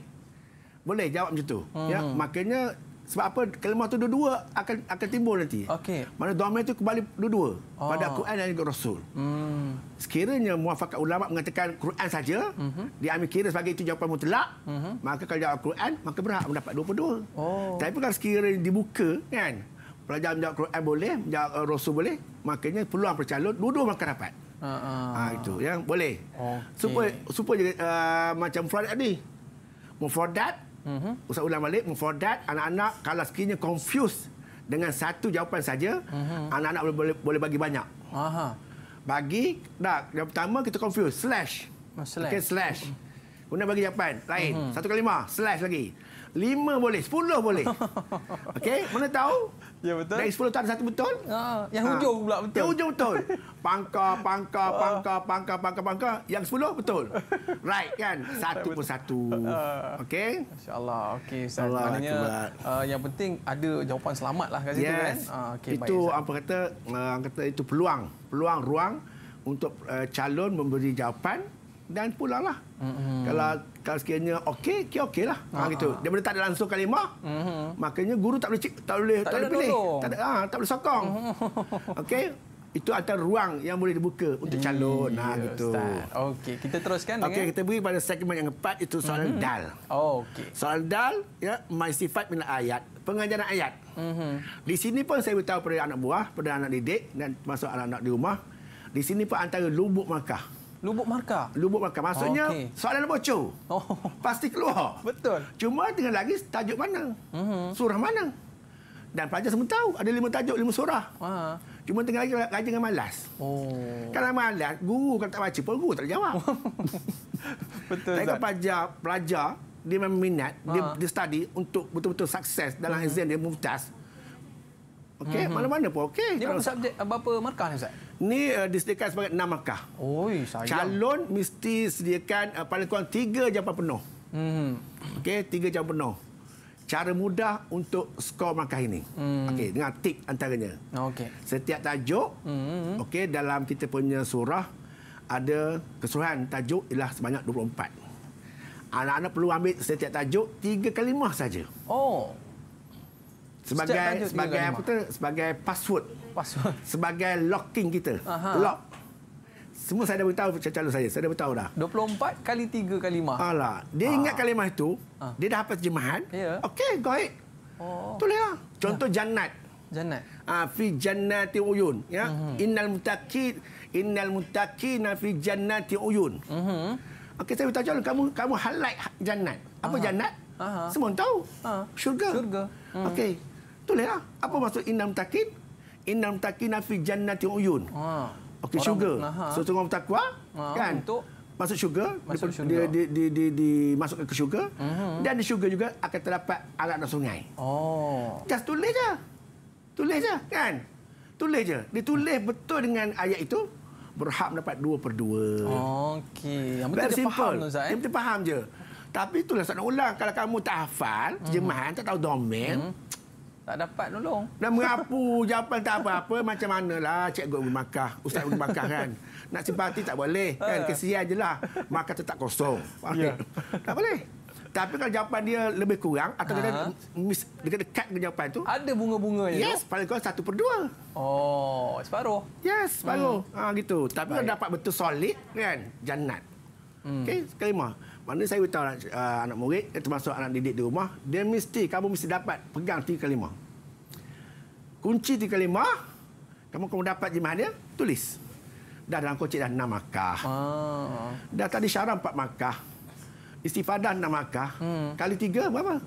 Boleh jawab macam tu. Ya, hmm. Ya, makanya sebab apa kelemah tu dua-dua akan akan timbul nanti. Okey. Mana domain tu kembali dua-dua oh. pada Quran dan juga Rasul. Hmm. Sekiranya muafakat ulama mengatakan Quran saja, mm -hmm. diambil kira sebagai itu jawapan mutlak, mm -hmm. maka kalau jawab Quran maka berhak mendapat dua-dua. Oh. Tapi kalau sekiranya dibuka kan, pelajar menjawab Quran boleh, menjawab uh, eh, Rasul boleh, makanya peluang percalon dua-dua maka dapat. uh, uh. ha, itu yang boleh. Okay. Super super uh, macam fraud tadi. Mufradat Uh-huh. Ustaz ulang balik, mufradat anak-anak kalau sekiranya confused dengan satu jawapan saja, uh-huh. anak-anak boleh, boleh, boleh bagi banyak. Aha. Bagi dak yang pertama kita confused. slash. Oh, slash. Okay, slash. Mm-hmm. Guna bagi jawapan lain. Uh-huh. Satu kali lima, slash lagi. Lima boleh, sepuluh boleh. Okey, mana tahu Ya betul. Dari 10 tu ada satu betul. Ha. Yang ha. hujung ha. pula betul. Yang hujung betul. Pangka, ha. pangka, pangka, pangka, pangka, pangka. Yang 10 betul. Right kan? Satu pun satu. Ha. Okey? InsyaAllah. Okey Ustaz. Allah Maknanya, uh, yang penting ada jawapan selamat lah kat yes. situ kan? Uh, okay, itu baik, apa kata, uh, kata itu peluang. Peluang, ruang untuk uh, calon memberi jawapan dan pulanglah Mm-hmm. Kalau kalau sekiannya okey, okey okay lah. Ha, ha, gitu. Ah. Dia boleh tak ada langsung kalimah. Mm-hmm. Makanya guru tak boleh tak boleh tak, tak boleh pilih. Tak ada, ha, tak boleh sokong. Mm-hmm. Okey. Itu antara ruang yang boleh dibuka untuk calon. Mm-hmm. Ha, nah, gitu. Okey, kita teruskan okay, Okey, kita beri pada segmen yang keempat, itu soalan mm-hmm. dal. Oh, okey. Soalan dal, ya, my sifat minat ayat. Pengajaran ayat. Mm-hmm. Di sini pun saya beritahu pada anak buah, pada anak didik, dan masuk anak-anak di rumah. Di sini pun antara lubuk makah. Lubuk markah? Lubuk markah. Maksudnya oh, okay. soalan bocor. Oh. Pasti keluar. Betul. Cuma tinggal lagi tajuk mana. Uh-huh. Surah mana. Dan pelajar semua tahu. Ada lima tajuk, lima surah. Uh-huh. Cuma tinggal lagi rajin dengan malas. Oh. Kalau malas, guru kalau tak baca pun guru tak jawab. Betul. Tapi kalau pelajar, pelajar, dia memang minat. Uh-huh. Dia, dia study untuk betul-betul sukses dalam uh-huh. exam dia, muftas. Okey, mm-hmm. mana-mana pun okey. Dia berapa subjek berapa markah ni Ustaz? Ini uh, disediakan sebagai 6 markah. Oi, Calon mesti sediakan uh, paling kurang tiga jawapan penuh. Hmm. Okey, 3 jawapan penuh. Cara mudah untuk skor markah ini. Hmm. Okey, dengan tik antaranya. Okay. Setiap tajuk, hmm. okey, dalam kita punya surah ada keseluruhan tajuk ialah sebanyak 24. Anak-anak perlu ambil setiap tajuk tiga kalimah saja. Oh. Sebagai sebagai apa tu? Sebagai password password sebagai locking kita. Aha. Lock. Semua saya dah beritahu calon saya. Saya dah beritahu dah. 24 kali 3 kali 5. Alah. Dia ha. ingat ah. kalimah itu. Ha. Dia dah hafal terjemahan. Ya. Okey, go ahead. Oh. Tulis lah. Ya. Contoh ya. jannat. Jannat. Ah, fi jannati uyun. Ya. Mm -hmm. Innal mutakid. Innal mutakid na fi jannati uyun. Mm -hmm. Okey, saya beritahu calon. Kamu kamu highlight jannat. Apa Aha. jannat? Aha. Semua tahu. Ha. Syurga. Syurga. Mm -hmm. Okey. Tulis lah. Apa maksud innal mutakid? innam takina fi jannati uyun. Ha. Okey syurga. Ha. So orang bertakwa ha. kan untuk masuk syurga dia di, di, di, di masuk ke syurga uh-huh. Mhm. dan di syurga juga akan terdapat alat dan sungai. Oh. Just tulis je. Tulis je kan. Tulis je. Dia tulis betul dengan ayat itu berhak mendapat dua per dua. Okey. Yang penting dia simple. faham Ustaz. Eh? Yang penting faham je. Tapi itulah saya nak ulang. Kalau kamu tak hafal, terjemahan, mhm. uh-huh. tak tahu domain, uh-huh tak dapat nolong. Dan merapu jawapan tak apa-apa macam manalah cikgu Abu Makkah, Ustaz Abu Makkah kan. Nak simpati tak boleh kan eh. kesian jelah. Makkah tetap kosong. Ya. tak boleh. Tapi kalau jawapan dia lebih kurang atau dia ha? mis, dekat dekat dengan jawapan tu ada bunga bunganya Yes, tu? paling kurang satu per dua. Oh, separuh. Yes, separuh. Hmm. Ha gitu. Tapi Baik. kalau dapat betul solid kan, jannat. Hmm. Okey, kelima mana saya beritahu anak, uh, anak murid termasuk anak didik di rumah dia mesti kamu mesti dapat pegang tiga kalimah kunci tiga kalimah kamu kamu dapat jemaah dia tulis dah dalam kocik dah enam makah ah. dah tadi syarat empat makah istifadah enam makah hmm. kali tiga berapa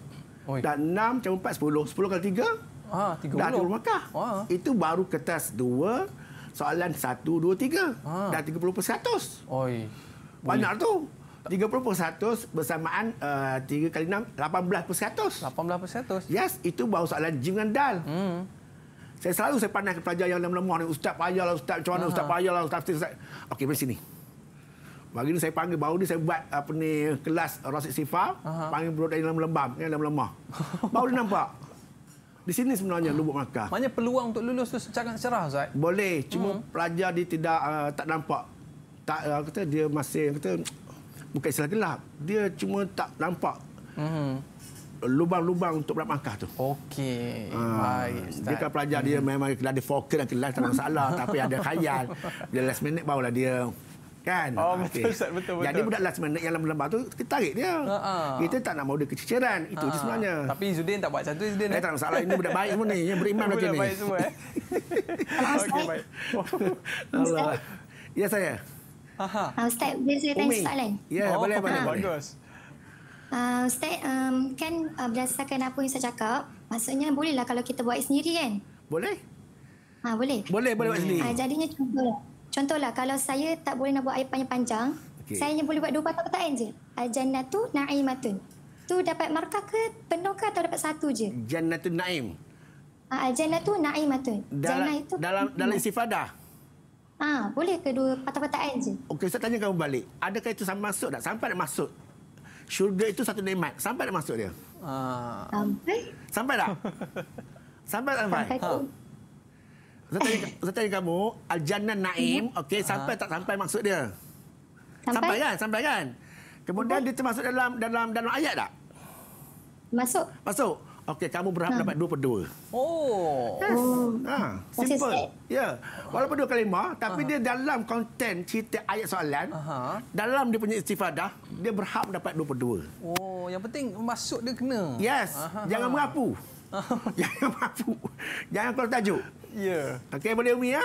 Oi. dah enam macam empat sepuluh sepuluh kali tiga Ah, Dah 30 makah. Ah. Itu baru kertas dua soalan satu dua tiga Ah. Dah 30 per 100. Banyak tu. 30 per 100 bersamaan uh, eh, 3 kali 6, 18 per 100. 18 per 100. Yes, itu bau soalan jim dan dal. Hmm. Saya selalu saya pandai ke pelajar yang lemah-lemah ni. Ustaz payahlah, Ustaz macam mana, Ustaz payahlah, Ustaz. Ustaz, Ustaz. Okey, pergi sini. Bagi ni saya panggil, baru ni saya buat apa ni, kelas Rasik Sifar. Aha. Panggil bulu dari lembam-lembam, yang lemah-lemah. baru dia nampak. Di sini sebenarnya lubuk makar. Maknanya peluang untuk lulus tu secara cerah, Ustaz? Boleh. Cuma hmm. pelajar dia tidak uh, tak nampak. Tak, uh, kata dia masih kata, bukan istilah gelap. Dia cuma tak nampak mm lubang-lubang untuk berat markah tu. Okey. Ha, dia kan pelajar hmm dia mhm. memang ada fokus dan kelas tak ada masalah. tapi ada khayal. dia last minute barulah dia kan. Oh okay. Ah, betul, betul betul. Jadi budak last minute yang lembab tu kita tarik dia. Uh-huh. Kita tak nak mau dia keciciran itu uh-huh. sebenarnya. Tapi Zudin tak buat macam tu Zudin. Eh, eh, tak ada masalah ini budak baik semua ni. Yang beriman macam ni. Budak baik semua eh. Okey baik. Ya saya. Aha. Uh, Ustaz, boleh saya tanya soalan? Ya, oh, boleh, boleh, boleh. Bagus. Uh, Ustaz, um, kan uh, berdasarkan apa yang saya cakap, maksudnya bolehlah kalau kita buat sendiri kan? Boleh. Ha, boleh. Boleh, boleh buat sendiri. Uh, jadinya contohlah. Contohlah, kalau saya tak boleh nak buat air panjang-panjang, okay. saya hanya boleh buat dua patah saja. je. Jannatu na'imatun. Tu dapat markah ke penuh ke atau dapat satu je? Jannatu na'im. Uh, ah, Jannatu na'imatun. Dal- Jannah itu. Dalam, dalam istifadah? Ah, ha, boleh ke dua patah-patahan je? Okey, saya tanya kamu balik. Adakah itu sampai masuk tak? Sampai nak masuk. Syurga itu satu nikmat. Sampai nak masuk dia? Ah. Sampai? Sampai tak? sampai tak sampai? Sampai tu. Saya ha. tanya, tanya kamu, Al-Jannan Naim, okey, sampai ah. tak sampai maksud dia? Sampai. sampai kan? Sampai kan? Kemudian sampai. dia termasuk dalam dalam dalam ayat tak? Masuk. Masuk. Okey, kamu berhak ha. dapat dua per dua. Oh. Yes. Ha. Simple. Ya. Yeah. Walaupun dua kalimah, tapi uh dia dalam konten cerita ayat soalan, uh dalam dia punya istifadah, dia berhak dapat dua per dua. Oh, yang penting masuk dia kena. Yes. uh Jangan mengapu. Jangan mengapu. Jangan kalau tajuk. Ya. Yeah. Okey, boleh Umi ya?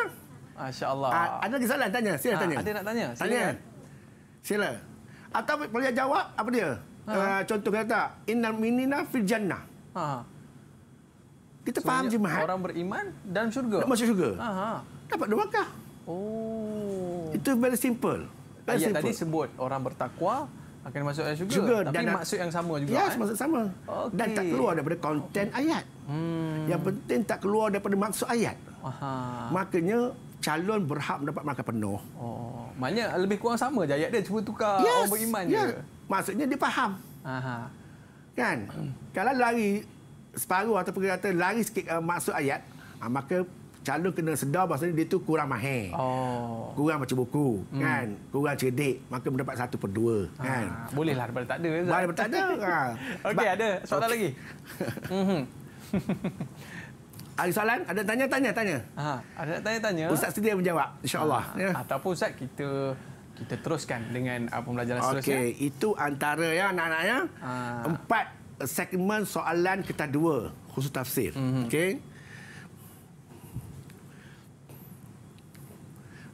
Masya-Allah. Ha. ada lagi soalan tanya, sila ha. tanya. Ada nak tanya? Sila. Tanya. Sila. Atau boleh jawab apa dia? Ha. Uh, contoh kata, innal minina fil jannah. Ha. Kita so, faham jemaah. Orang beriman dalam syurga. Dalam masuk syurga. Ha. Dapat dua kah? Oh. Itu very simple. Very Ayat simple. tadi sebut orang bertakwa akan masuk dalam syurga. syurga. Tapi dan maksud yang sama juga. Ya, yes, kan? maksud sama. Okay. Dan tak keluar daripada konten okay. Hmm. ayat. Hmm. Yang penting tak keluar daripada maksud ayat. Aha. Makanya calon berhak mendapat markah penuh. Oh, maknanya lebih kurang sama je ayat dia cuba tukar yes, orang beriman yeah. je. Maksudnya dia faham. Aha. Kan? Hmm kalau lari separuh atau kata lari sikit uh, maksud ayat uh, maka calon kena sedar bahasa dia tu kurang mahir. Oh. Kurang macam buku hmm. kan. Kurang cerdik maka mendapat satu per dua ha. kan. Boleh lah daripada tak ada. Zah. Daripada tak ada. Ha. Okey ada soalan okay. lagi. Mhm. Ada soalan? Ada tanya tanya tanya. Ha, ada tanya tanya. Ustaz sedia menjawab Insyaallah. allah Ha. Ya. Ataupun ustaz kita kita teruskan dengan ah, pembelajaran okay. seterusnya. Okey, itu antara ya anak-anak ya. Ha. Empat segmen soalan kita dua khusus tafsir. Mm-hmm. Okey.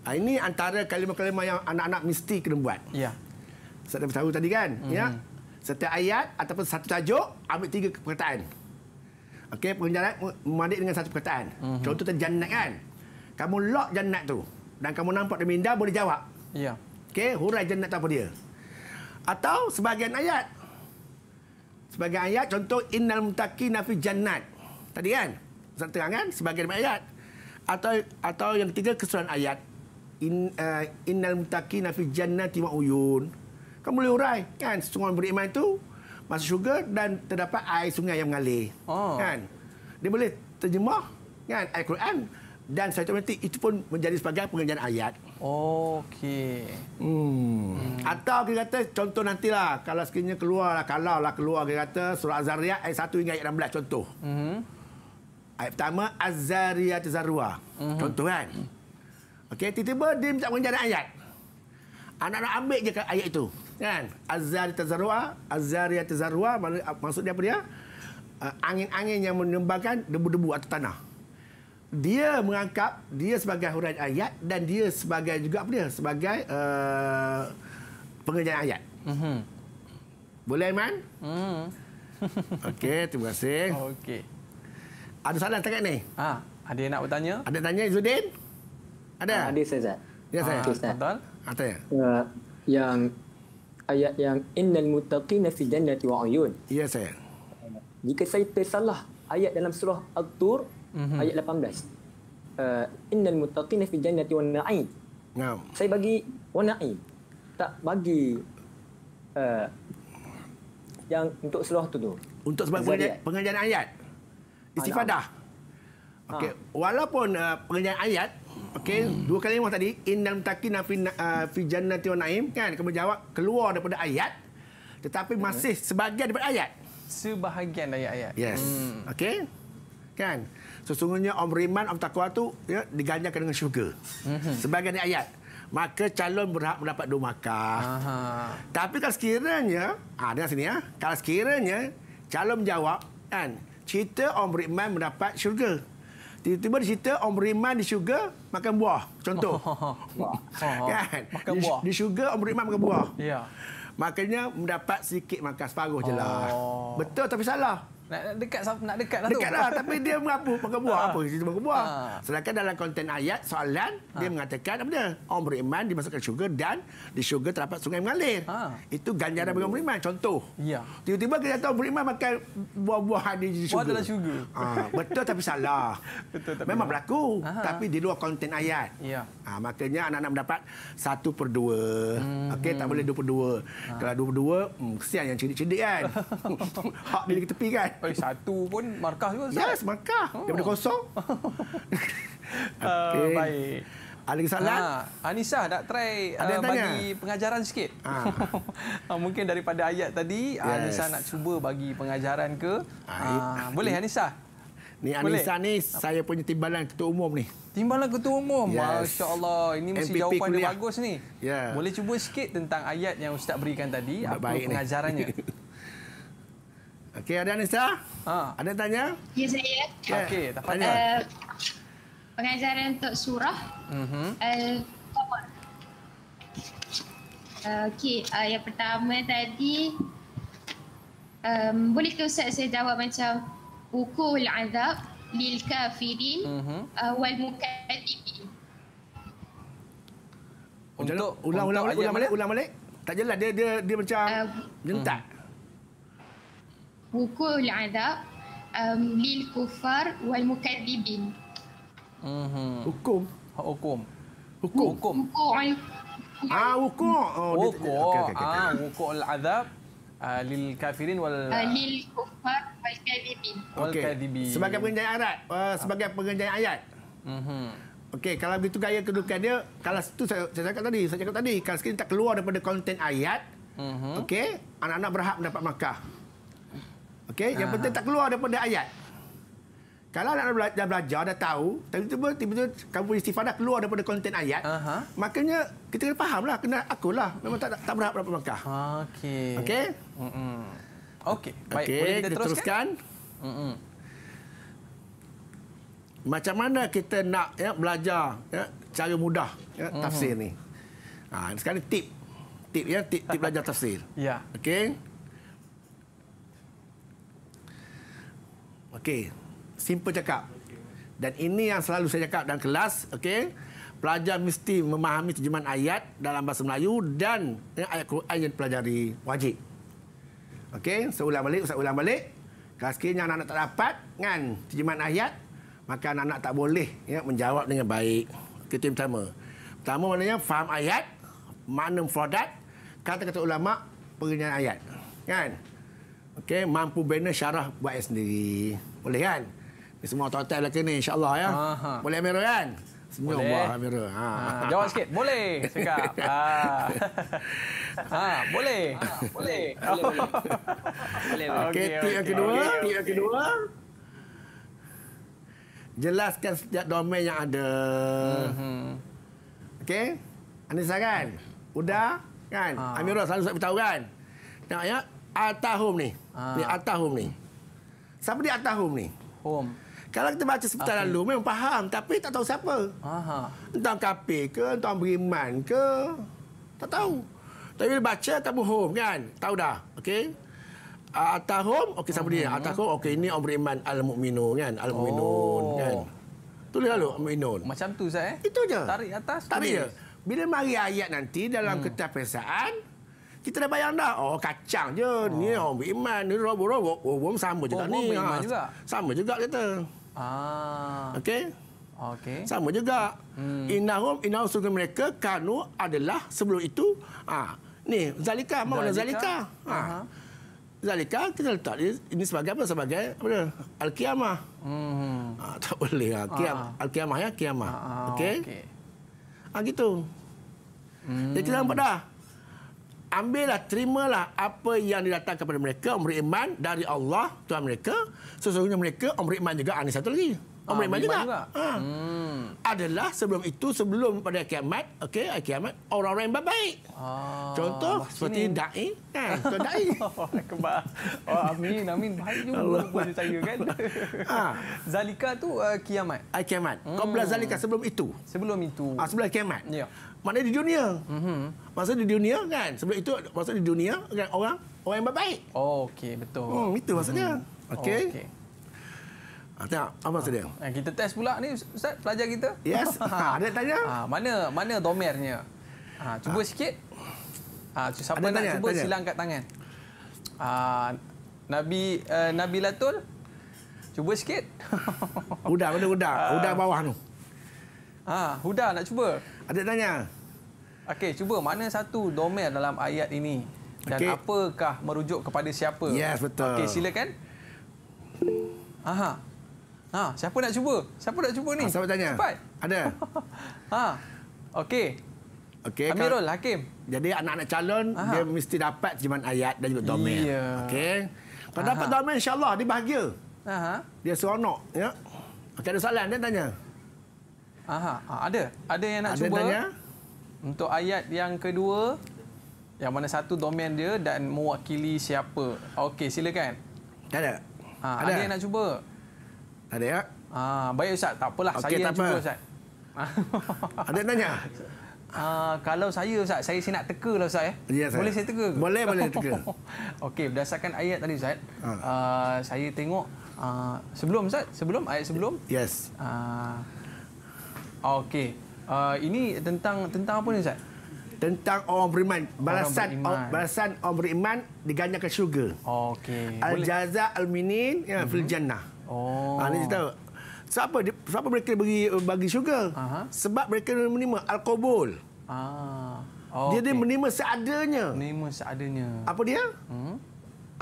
Ha, ini antara kalimah-kalimah yang anak-anak mesti kena buat. Ya. Saya dah tahu tadi kan? Mm-hmm. Ya. Setiap ayat ataupun satu tajuk ambil tiga perkataan. Okey, penjara memandik dengan satu perkataan. Mm-hmm. Contoh tadi jannat kan? Kamu lock jannat tu dan kamu nampak di minda boleh jawab. Ya. Okey, hurai jannat apa dia? Atau sebahagian ayat sebagai ayat contoh innal mutaqina fi jannat tadi kan Ustaz terang kan sebagai ayat atau atau yang ketiga keseluruhan ayat In, uh, innal mutaqina fi jannati wa uyun kan boleh urai kan sungai beriman itu masuk syurga dan terdapat air sungai yang mengalir oh. kan dia boleh terjemah kan Al Quran dan saya itu pun menjadi sebagai pengajaran ayat Okey. Hmm. hmm. Atau kita kata contoh nantilah kalau sekiranya keluar lah kalau lah keluar kita kata surah Az-Zariyat ayat 1 hingga ayat 16 contoh. Hmm. Ayat pertama Az-Zariyat Zarwa. Hmm. Contoh kan. Okey, tiba-tiba dia minta pengajian ayat. Anak nak ambil je ayat itu. Kan? Az-Zariyat Zarwa, Az-Zariyat Zarwa maksud dia apa dia? Uh, angin-angin yang menyembahkan debu-debu atau tanah dia menganggap dia sebagai huraian ayat dan dia sebagai juga apa dia sebagai uh, pengerjaan ayat. Mm-hmm. Boleh Iman? Mm. Okey, terima kasih. Okey. Ada soalan tak ni? Ha, ada yang nak bertanya? Ada tanya Zudin? Ada. Ha, ada saya. Ya saya. Ha, Betul. Ada ya. yang ayat yang innal muttaqina fi jannati wa 'uyun. Ya saya. Jika saya tersalah ayat dalam surah al tur hmm ayat 18. Uh, eh, Innal muttaqina fi jannati wan na'im. Naam. Saya bagi wan na'im. Tak bagi uh, yang untuk seluruh tu tu. Untuk sebab pengajian ayat. Ah, Istifadah. Ha. Okey, ah. walaupun uh, eh, pengajian ayat Okey, hmm. dua kali tadi innal muttaqina fi uh, fi jannati wa na'im kan? Kamu jawab keluar daripada ayat tetapi hmm. masih sebahagian daripada ayat. Sebahagian dari ayat. Yes. Hmm. Okey. Kan? sesungguhnya omriman om takwa tu ya diganjarkan dengan syurga. Mm-hmm. Sebagai ayat maka calon berhak mendapat dua makah. Tapi kalau sekiranya, ah dengar sini ya, kalau sekiranya calon menjawab kan, cerita Om Rikman mendapat syurga. Tiba-tiba cerita Om Rikman di syurga makan buah, contoh. Oh. kan? Makan buah. Di, syurga Om Rikman makan buah. Ya. Makanya mendapat sikit makan separuh lah. oh. je Betul tapi salah. Nak dekat nak dekat lah dekat tu. Dekat lah tapi dia mengapu pakai buah ah. apa cerita pakai buah. Ah. Sedangkan dalam konten ayat soalan ha. dia mengatakan apa dia? Orang beriman dimasukkan syurga dan di syurga terdapat sungai mengalir. Ha. Itu ganjaran bagi orang beriman contoh. Ya. Tiba-tiba kita tahu beriman makan buah-buahan di syurga. Buah dalam syurga. Ha. betul tapi salah. Betul tapi Memang berlaku Aha. tapi di luar konten ayat. Ya. Ha. makanya anak-anak mendapat 1/2. Hmm. Okey tak boleh 2/2. Ha. Kalau 2/2 hmm, kesian yang cedik-cedik kan. Hak dia tepi kan. Eh, satu pun markah juga. Ustaz. Yes, markah. Oh. Daripada kosong. okay. uh, baik. Alik Salat. Ha, ah, Anissa nak try uh, bagi pengajaran sikit. Ha. Mungkin daripada ayat tadi, yes. Anissa nak cuba bagi pengajaran ke. Ha, boleh Anissa? Ni Anissa ni saya punya timbalan ketua umum ni. Timbalan ketua umum. Yes. Masya Allah. Ini mesti MPP jawapan kuliah. dia bagus ni. Yeah. Boleh cuba sikit tentang ayat yang Ustaz berikan tadi. Baik apa pengajarannya? Okey, ada Anissa? Ha. Ada tanya? Ya, saya. Ya, Okey, okay, tak apa. Uh, pengajaran untuk surah. Mhm. Uh, Okey, uh, yang pertama tadi um, boleh ke Ustaz saya jawab macam ukul azab lil kafirin uh, wal mukadibin. Untuk ulang-ulang ulang balik, ulang balik. Tak jelas dia dia dia macam uh, jentak. Hmm wukul azab um, lil kufar wal mukadzibin mm-hmm. hukum ha, hukum hukum hukum ah hukum oh, okay, okay, okay. ah hukum azab uh, ah, lil kafirin wal uh, lil kufar wal kadzibin wal okay. sebagai pengenjaya uh, ah. ayat uh, sebagai pengenjaya ayat mm-hmm. Okey, kalau begitu gaya kedudukan dia, kalau itu saya, saya cakap tadi, saya cakap tadi, kalau sekiranya tak keluar daripada konten ayat, mm-hmm. okey, anak-anak berhak mendapat makah. Okey, yang uh penting tak keluar daripada ayat. Kalau anak dah belajar, dah tahu, tiba-tiba, tiba-tiba kamu punya istifah dah keluar daripada konten ayat, uh makanya kita kena faham lah, kena akulah. Memang tak, tak berhak berapa langkah. Okey. Okey? Okey, baik. Okay. Boleh kita teruskan? teruskan. Mm-mm. Macam mana kita nak ya, belajar ya, cara mudah ya, tafsir mm-hmm. ni? Ha, sekarang tip. Tip, ya, tip, tip belajar tafsir. Ya. Yeah. Okey? Okey, simple cakap. Dan ini yang selalu saya cakap dalam kelas, okey. Pelajar mesti memahami terjemahan ayat dalam bahasa Melayu dan eh, ayat Quran yang pelajari wajib. Okey, saya ulang balik, saya ulang balik. Kalau anak-anak tak dapat kan terjemahan ayat, maka anak-anak tak boleh ya, menjawab dengan baik. Kita tim pertama. Pertama maknanya faham ayat, makna mufradat, kata-kata ulama, pengertian ayat. Kan? Okey, mampu banner syarah buat yang sendiri. Boleh kan? Semua total lah kena insyaAllah ya. Aha. Boleh Amirul kan? Semua buat Amirul. Ha. ha. Jawab sikit. Boleh. Cakap. Ha. ha. Boleh. Ha. Boleh. Boleh. Boleh. Okey, okay, okay. yang kedua. Okay. Tip yang kedua. Jelaskan setiap domain yang ada. Mm-hmm. Okey. Anissa kan? Uda kan? Ha. Amirul selalu saya beritahu kan? Tengok ya. Atahum ni. Ha. Di atas home ni. Siapa di atas home ni? Home. Kalau kita baca sebentar okay. lalu memang faham tapi tak tahu siapa. Aha. Entah kafe ke, entah beriman ke. Tak tahu. Tapi bila baca kamu home kan? Tahu dah. Okey. Uh, atas home, okey siapa dia? Mhm. Atas home, okey ini orang beriman al muminun kan? al muminun oh. kan? Tulis lalu, al-mukminun. Macam tu, saya. Eh? Itu je. Tarik atas. Tarik je. Bila mari ayat nanti dalam hmm. kertas kita dah bayang dah. Oh, kacang je. Oh. Ni orang oh, beriman. Ni robot-robot. Orang oh, sama juga ni. Orang ah, juga? Sama juga kita. Ah. Okey? Okey. Sama juga. Hmm. Inahum, inahum suku mereka, kanu adalah sebelum itu. Ah, Ni, Zalika. Mana Zalika? Zalika. Ha. Zalika kita letak ini sebagai apa? Sebagai apa? Al-Qiyamah. Hmm. Ha, tak boleh. Ha. ah. Al-Qiyamah ya, Qiyamah. Ah, Okey? Okay. Ha, gitu. Hmm. Jadi kita nampak dah ambillah terimalah apa yang didatang kepada mereka umur iman dari Allah Tuhan mereka sesungguhnya mereka umur iman juga ada satu lagi umur ah, iman, iman juga, juga. Ha. Hmm. adalah sebelum itu sebelum pada kiamat okey kiamat orang-orang yang baik ah, contoh seperti dai kan ah, contoh dai oh oh amin amin baik juga Allah pun saya kan ha. zalika tu uh, kiamat kiamat hmm. kau belah zalika sebelum itu sebelum itu ah, sebelum kiamat ya yeah maknanya di dunia. Mm-hmm. Masa di dunia kan, sebab itu masa di dunia kan orang orang yang baik Oh, okey, betul. Hmm, itu maksudnya. Mm-hmm. Okey. Oh, okay. Ha, ah, tengok, apa maksud dia? Ha, kita test pula ni, Ustaz, pelajar kita. Yes, ha, ah, ada tanya. Ha, mana mana domernya? Ha, cuba ha. sikit. Ha, siapa nak tanya, cuba, tanya. silang kat tangan. Ha, Nabi uh, Nabi Latul, cuba sikit. Huda, mana Huda? Ha. bawah tu. Ha, Huda nak cuba. Ada tanya. Okey, cuba mana satu domain dalam ayat ini dan okay. apakah merujuk kepada siapa? Yes, betul. Okey, silakan. Aha. Ha, siapa nak cuba? Siapa nak cuba ni? Ha, siapa tanya? Cepat. Ada. ha. Okey. Okey. Amirul kalau, Hakim. Jadi anak-anak calon Aha. dia mesti dapat terjemahan ayat dan juga domain. Ya. Yeah. Okey. Kalau Aha. dapat domain insya-Allah dia bahagia. Aha. Dia seronok, ya. Okey, ada soalan dia tanya. Aha, ha, ada. Ada yang nak ada cuba. Tanya? Untuk ayat yang kedua yang mana satu domain dia dan mewakili siapa? Okey, silakan. Tak ada. Ha, ada. ada yang nak cuba? Tak ada ya. Ha, baik ustaz, tak apalah okay, saya tak apa. cuba ustaz. ada tanya? Ha, kalau saya ustaz, saya sini nak teka lah ustaz. Ya, ya saya. Boleh saya teka? Boleh, boleh teka. Okey, berdasarkan ayat tadi ustaz, ha. uh, saya tengok uh, sebelum ustaz, sebelum ayat sebelum. Yes. Uh, Okey. Uh, ini tentang tentang apa ni Ustaz? Tentang orang beriman. Balasan orang beriman, balasan orang beriman ke syurga. Oh, Okey. Al-jaza al-minin ya, mm -hmm. fil jannah. Oh. Ha, ni cerita. Siapa, siapa mereka bagi bagi syurga? Uh -huh. Sebab mereka menerima al-qabul. Ah. Oh, dia okay. dia menerima seadanya. Menerima seadanya. Apa dia? Hmm.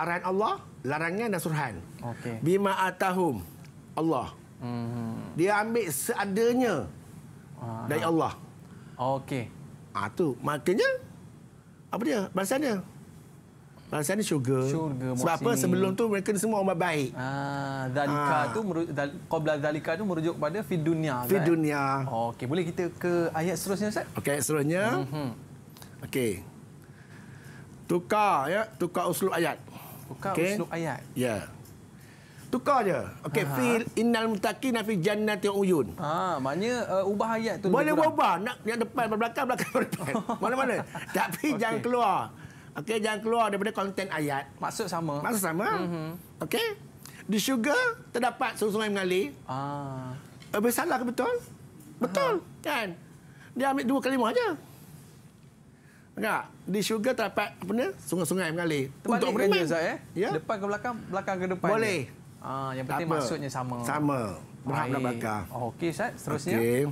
Arahan Allah, larangan dan suruhan. Okey. Bima atahum Allah. Hmm. Dia ambil seadanya. Ah, dari Allah. Okey. Ha, tu makanya apa dia? Balasannya. Balasannya syurga. Syurga. Sebab apa? Sebelum tu mereka semua orang baik. Ah, zalika ha. tu meru qabla zalika tu merujuk pada fi dunia. Fi kan? dunia. Oh, Okey, boleh kita ke ayat seterusnya Ustaz? Okey, ayat seterusnya. Mm -hmm. Okey. Tukar ya, tukar usul ayat. Tukar okay. usul ayat. Ya. Yeah. Tukar je. Okey, ha. fil innal mutaqin fi jannati uyun. Ha, maknanya uh, ubah ayat tu. Boleh ubah, nak yang depan belakang belakang depan. Mana-mana. Tapi okay. jangan keluar. Okey, jangan keluar daripada konten ayat. Maksud sama. Maksud sama. Mm -hmm. Okey. Di syurga terdapat sungai mengalir. Ah. Eh, bersalah ke betul? Betul, kan? Dia ambil dua kalimah aja. Enggak, di syurga terdapat apa ni? Sungai-sungai mengalir. Terbalik Untuk bermain. Eh? Ya? Depan ke belakang, belakang ke depan. Boleh. Dia. Ah, yang penting apa. maksudnya sama. Sama. Berhaklah bakar. Oh, Okey, Ustaz. Seterusnya. Okay.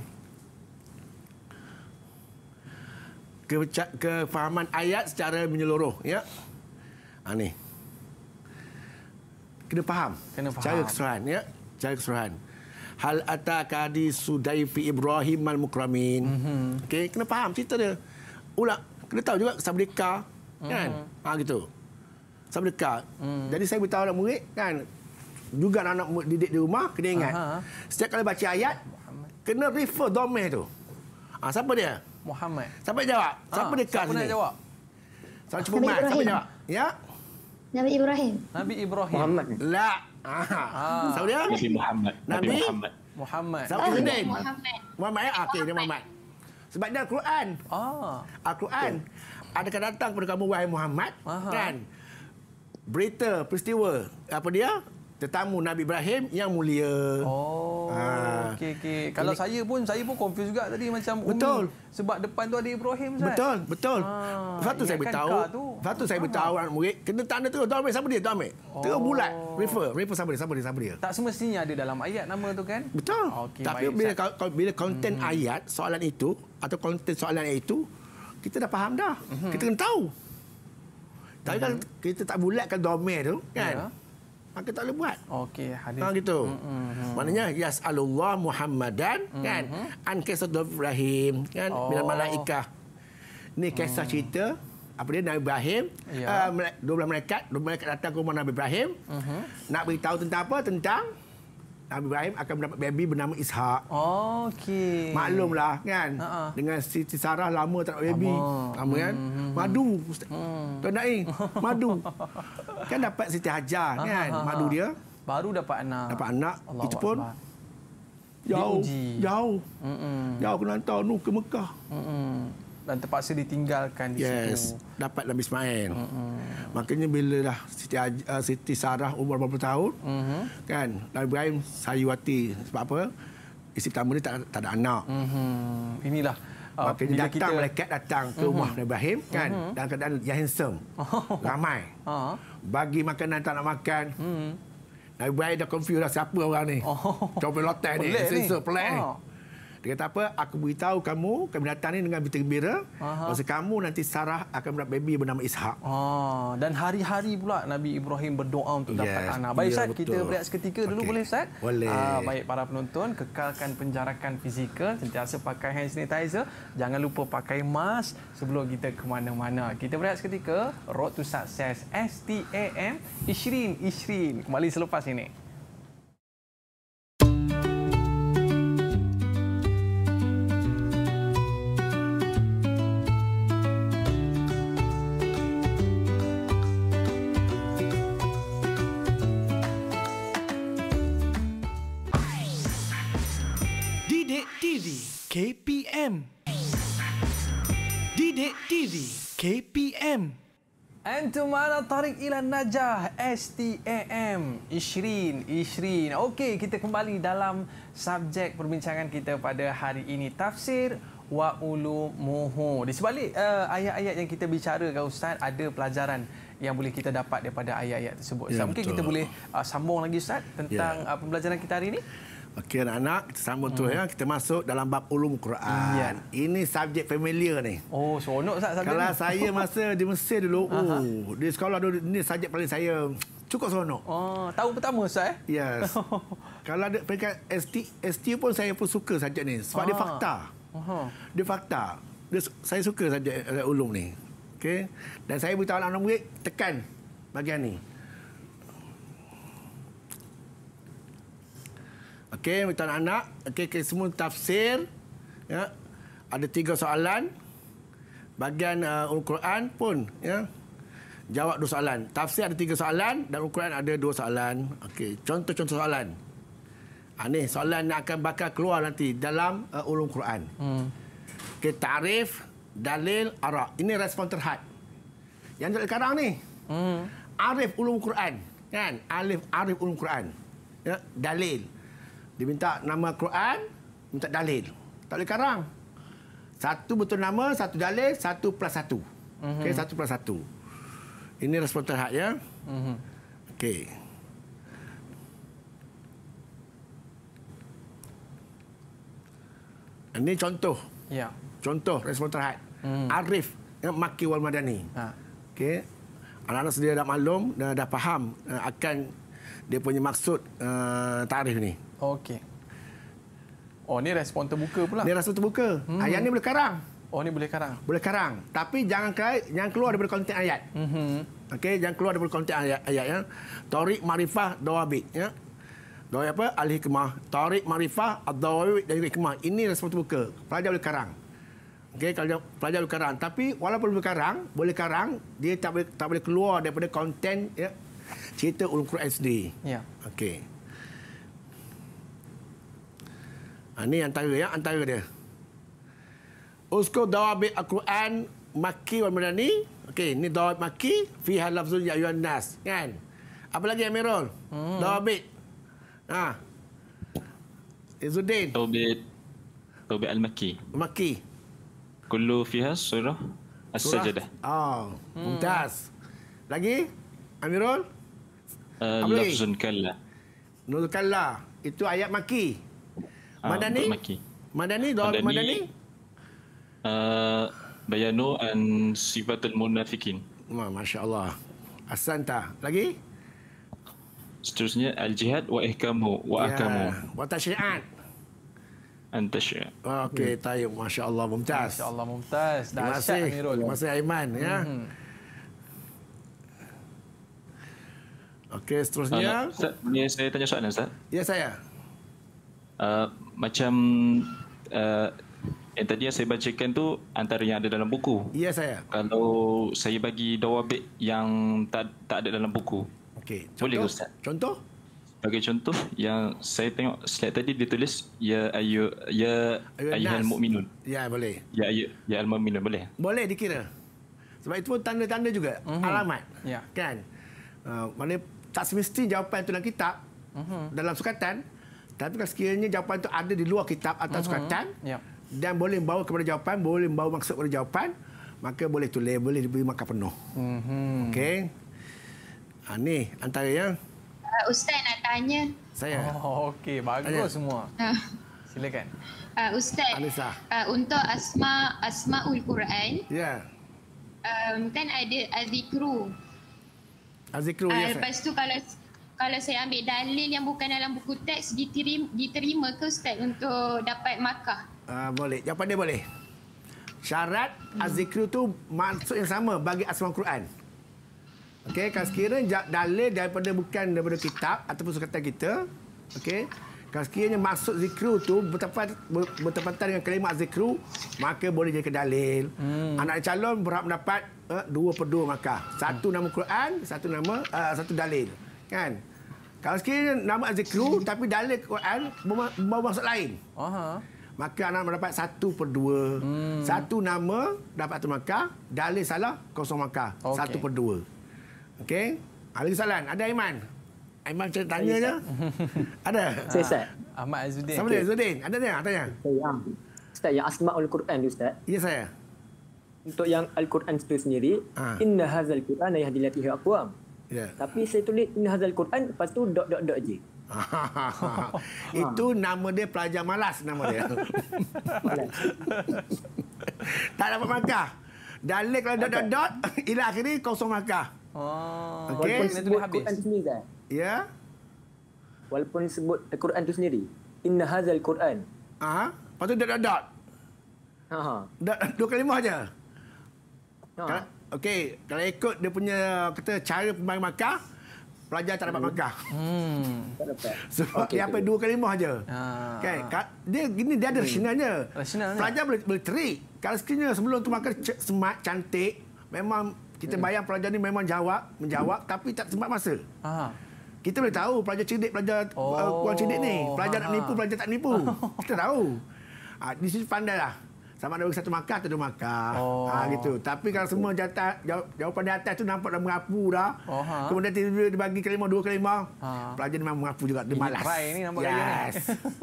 Ke, kefahaman ayat secara menyeluruh. Ya. Ha, ni. Kena faham. Kena faham. Cara keseluruhan. Ya. Cara keseluruhan. Hal ataka di sudai fi Ibrahim al mukramin. Mm-hmm. Okey, kena faham cerita dia. Ulak, kena tahu juga sabdeka, mm-hmm. kan? Ha gitu. Sabdeka. Mm. Jadi saya beritahu anak murid kan, juga anak didik di rumah kena ingat. Aha. Setiap kali baca ayat kena refer domain tu. Ah siapa dia? Muhammad. Siapa jawab? Ah, siapa dekat sini? Siapa jawab? Saya cuba mai. Siapa jawab? Ya. Nabi Ibrahim. Nabi Ibrahim. Muhammad. La. Ah. Ha. Siapa dia? Nabi Muhammad. Nabi Muhammad. Siapa Nabi Muhammad. Muhammad. Muhammad. Muhammad. Ya? Ah, okey, dia Muhammad. Sebab dia Al-Quran. Ah. Al-Quran. Okay. Adakah datang kepada kamu wahai Muhammad? Aha. Kan? Berita peristiwa apa dia? tetamu Nabi Ibrahim yang mulia. Oh. Ha. Okey okey. Kalau Ini... saya pun saya pun confuse juga tadi macam betul. sebab depan tu ada Ibrahim Ustaz. Betul, betul. Ha. Ah, Satu saya beritahu. Satu saya beritahu anak murid kena tanda terus Tuan Amir siapa dia? Tuan Amir. Oh. Terus bulat. Refer, refer siapa dia? Siapa dia? Siapa dia? Tak semestinya ada dalam ayat nama tu kan? Betul. Okay, Tapi baik, bila kalau, bila konten hmm. ayat soalan itu atau konten soalan itu kita dah faham dah. hmm Kita kena tahu. Tapi kan kita tak bulatkan domain tu kan? Yeah kita tak boleh buat. Okey, hadis. Ha gitu. Hmm, hmm, hmm. Maknanya yasallullah Muhammadan hmm, kan hmm. an kisah Ibrahim kan oh. bila malaikah. Ni kisah hmm. cerita apa dia Nabi Ibrahim ya. uh, ah, 12 malaikat 12 malaikat datang ke rumah Nabi Ibrahim hmm. nak beritahu tentang apa tentang Nabi Ibrahim akan mendapat baby bernama Ishak. Oh, okey. Maklumlah kan. Uh-uh. Dengan Siti Sarah lama tak dapat baby. Lama, lama kan? Hmm. hmm, hmm. Madu. Hmm. Tuan Daim, eh? madu. kan dapat Siti Hajar kan? Uh-huh. Madu dia. Baru dapat anak. Dapat anak. Allah Itu pun Allah. jauh. Jauh. mm Jauh kena hantar. Nuh ke Mekah. mm dan terpaksa ditinggalkan di yes. situ. Dapat Nabi Ismail. Uh-huh. Makanya bila dah Siti, uh, Siti Sarah umur berapa tahun, uh-huh. kan, Nabi Ibrahim sayuati. Sebab apa? Isteri pertama dia tak, tak ada anak. Uh-huh. Inilah uh, Makanya Bila datang, kita... malaikat datang ke rumah uh-huh. Ibrahim kan uh-huh. dalam keadaan yang handsome, oh. ramai. Uh-huh. Bagi makanan tak nak makan. Uh-huh. Nabi Ibrahim dah confused dah siapa orang ni. Oh. Comel lotek ni, handsome, pelik ni. Oh. Ah. Dia kata apa? Aku beritahu kamu kami datang ini dengan bintang gembira. Masa kamu nanti Sarah akan mendapat baby bernama Ishak. Oh, dan hari-hari pula Nabi Ibrahim berdoa untuk yes, dapat anak. Baik ya, Ustaz, ya, kita break seketika dulu boleh Ustaz? Boleh. Ah, baik para penonton, kekalkan penjarakan fizikal, sentiasa pakai hand sanitizer, jangan lupa pakai mask sebelum kita ke mana-mana. Kita break seketika, Road to Success STAM Ishrin Ishrin kembali selepas ini. KPM Didik TV KPM Antumana tarik ilan najah STAM Ishrin Ishrin Okey kita kembali dalam subjek perbincangan kita pada hari ini tafsir wa ulumuhu di sebalik uh, ayat-ayat yang kita bicara ke ustaz ada pelajaran yang boleh kita dapat daripada ayat-ayat tersebut ya, mungkin betul. kita boleh uh, sambung lagi ustaz tentang ya. uh, pembelajaran kita hari ini Okey anak, kita sambung hmm. tu ya. Kita masuk dalam bab ulum Quran. Ya. Ini subjek familiar ni. Oh, seronok sat subjek. Kalau ni. saya masa di Mesir dulu, oh, di sekolah dulu ini subjek paling saya cukup seronok. Oh, tahu pertama saya. Eh? Yes. Kalau ada peringkat ST, ST pun saya pun suka subjek ni sebab ah. dia fakta. uh Dia fakta. Dia, saya suka subjek eh, ulum ni. Okey. Dan saya beritahu anak-anak murid tekan bagian ni. Okey, minta anak-anak. Okey, okay, semua tafsir. Ya. Ada tiga soalan. Bagian uh, Al-Quran pun ya. Jawab dua soalan. Tafsir ada tiga soalan dan Al-Quran ada dua soalan. Okey, contoh-contoh soalan. Ah ni soalan yang akan bakal keluar nanti dalam uh, ulum Quran. Hmm. Okey, ta'rif, dalil, arak. Ini respon terhad. Yang dari sekarang ni. Hmm. Arif ulum Quran, kan? Alif arif ulum Quran. Ya, dalil. Dia minta nama Quran, minta dalil. Tak boleh karang. Satu betul nama, satu dalil, satu plus satu. Uh-huh. Okey, mhm. satu plus satu. Ini respon terhad, ya. Uh-huh. Okey. Ini contoh. Ya. Contoh respon terhad. Hmm. Arif ya, Maki Wal Madani. Ha. Okey. Anak-anak sendiri dah maklum dan dah faham eh, akan dia punya maksud uh, eh, tarif ni. Okey. Oh, ni respon terbuka pula. Ni respon terbuka. Hmm. Ayat ni boleh karang. Oh, ni boleh karang. Boleh karang. Tapi jangan kait, jangan keluar daripada konteks ayat. Hmm. Okey, jangan keluar daripada konteks ayat, ayat ya. Tariq Marifah Dawabi, ya. Doa apa? Al-Hikmah. Tariq Marifah Ad-Dawawi dan Hikmah. Ini respon terbuka. Pelajar boleh karang. Okey, kalau pelajar boleh karang. Tapi walaupun boleh karang, boleh karang, dia tak boleh, tak boleh keluar daripada konten ya, cerita Ulum Quran sendiri. Ya. Okey. Ha, ni antara ya, antara dia. Usku dawabi al-Quran maki wal madani. Okey, ni dawab maki fi halafzul ya ayuhan nas, kan? Apa lagi Amirul? Hmm. Dawabi. Ha. Izuddin. Dawabi. Dawabi al-Maki. Maki. Kullu fiha surah as-sajdah. Oh, hmm. Mumtaz. Hmm. Lagi? Amirul? Uh, lafzun kalla. Nuzul Itu ayat maki. Ah, Madani? Madani, Dua Madani? Madani? Uh, Bayano and Sifatul Munafikin. Wah, Masya Allah. Asanta, lagi? Seterusnya, Al-Jihad wa Ihkamu wa Akamu. Ya, yeah. wa Antasya. Okey, tayyib. Masya Allah, mumtaz. Masya Allah, mumtaz. Dah Terima kasih. Terima kasih, Aiman. Ya. mm Okey, seterusnya. Uh, saya tanya soalan, Ustaz. Ya, saya. Uh, macam uh, yang tadi yang saya bacakan tu antara yang ada dalam buku. Ya yes, saya. Kalau saya bagi dawabik yang tak tak ada dalam buku. Okey. Boleh ustaz? Contoh? Bagi contoh yang saya tengok slide tadi ditulis ya ayu ya ayyuhal mukminun. Ya boleh. Ya ayu ya al mukminun boleh. Boleh dikira. Sebab itu tanda-tanda juga uh-huh. alamat. Ya. Kan? Uh, mana tak semestinya jawapan itu dalam kitab. Uh-huh. Dalam sukatan tapi kalau sekiranya jawapan itu ada di luar kitab atau mm-hmm. sukatan dan boleh bawa kepada jawapan, boleh bawa maksud kepada jawapan, maka boleh tulis, boleh diberi makan penuh. Mm-hmm. Okey. Ha, ini antara yang... Uh, Ustaz nak tanya. Saya. Oh, Okey, bagus Ayah. semua. Ah. Silakan. Uh, Ustaz, Alisa. Uh, eh, untuk Asma Asmaul Quran, ya. Yeah. Um, kan ada Azikru. Azikru, uh, ya. Lepas tu kalau kalau saya ambil dalil yang bukan dalam buku teks diterima, diterima ke Ustaz untuk dapat markah? Uh, boleh. Jawapan dia boleh. Syarat hmm. az-zikru tu maksud yang sama bagi asma Quran. Okey, kalau sekiranya dalil daripada bukan daripada kitab ataupun sekatan kita, okey, kalau sekiranya maksud zikru tu bertepat, bertepatan dengan kalimah zikru, maka boleh jadi dalil. Hmm. Anak calon berhak mendapat uh, dua per dua maka. Satu nama Quran, satu nama uh, satu dalil. Kan? Kalau sekiranya nama Azikru hmm. tapi dalil Quran bawa maksud lain. Aha. Maka anak mendapat satu per dua. Hmm. Satu nama dapat tu makar. Dalil salah, kosong makar. Okay. Satu per dua. Okey? Ada ah, kesalahan? Ada Aiman? Aiman macam tanya je. ada? Saya Ustaz. Ah. Ahmad Azuddin. Sama okay. dia Azuddin. Ada tanya? Tanya. Ya. Ustaz, yang asma'ul Quran tu Ustaz. Ya saya. Untuk yang Al-Quran itu sendiri, ha. inna hazal Quran ayah dilatihi akwam. Yeah. Tapi saya tulis Inna Hazal Quran lepas tu dot dot dot je. Itu ha. nama dia pelajar malas nama dia. tak dapat markah. Dalil kalau dot dot dot ila akhir kosong markah. Oh. Okey, itu habis. Quran sendiri kan? Ya. Yeah. Walaupun sebut Al-Quran tu sendiri. Inna Hazal Quran. Aha. Lepas tu dot dot dot. Ha. ha. Dua kalimah aja. Ha. Okey, kalau ikut dia punya kata cara pemain markah, pelajar tak dapat markah. Hmm. hmm. Tak dapat. Sebab okay, apa dua kalimah aja. Kan? Ha. Okay. Dia gini dia ada hmm. rasionalnya. Rasionalnya. Pelajar boleh boleh trick. Kalau sekiranya sebelum tu makan semak cantik, memang kita hmm. bayar pelajar ni memang jawab, menjawab hmm. tapi tak sempat masa. Ha. Kita boleh tahu pelajar cerdik, pelajar oh. uh, kurang cerdik ni. Oh, pelajar ha. nak menipu, pelajar tak menipu. kita tahu. Ha, di sini pandai lah sama ada satu markah atau dua markah. Oh. Ha, gitu. Tapi kalau semua jatah, jawab, jawapan di atas tu nampak dah mengapu dah. Oh, ha. Kemudian tiba-tiba dia bagi kelima, dua kelima. Ha. Pelajar memang mengapu juga. Dia malas. Ini try ini nampak yes.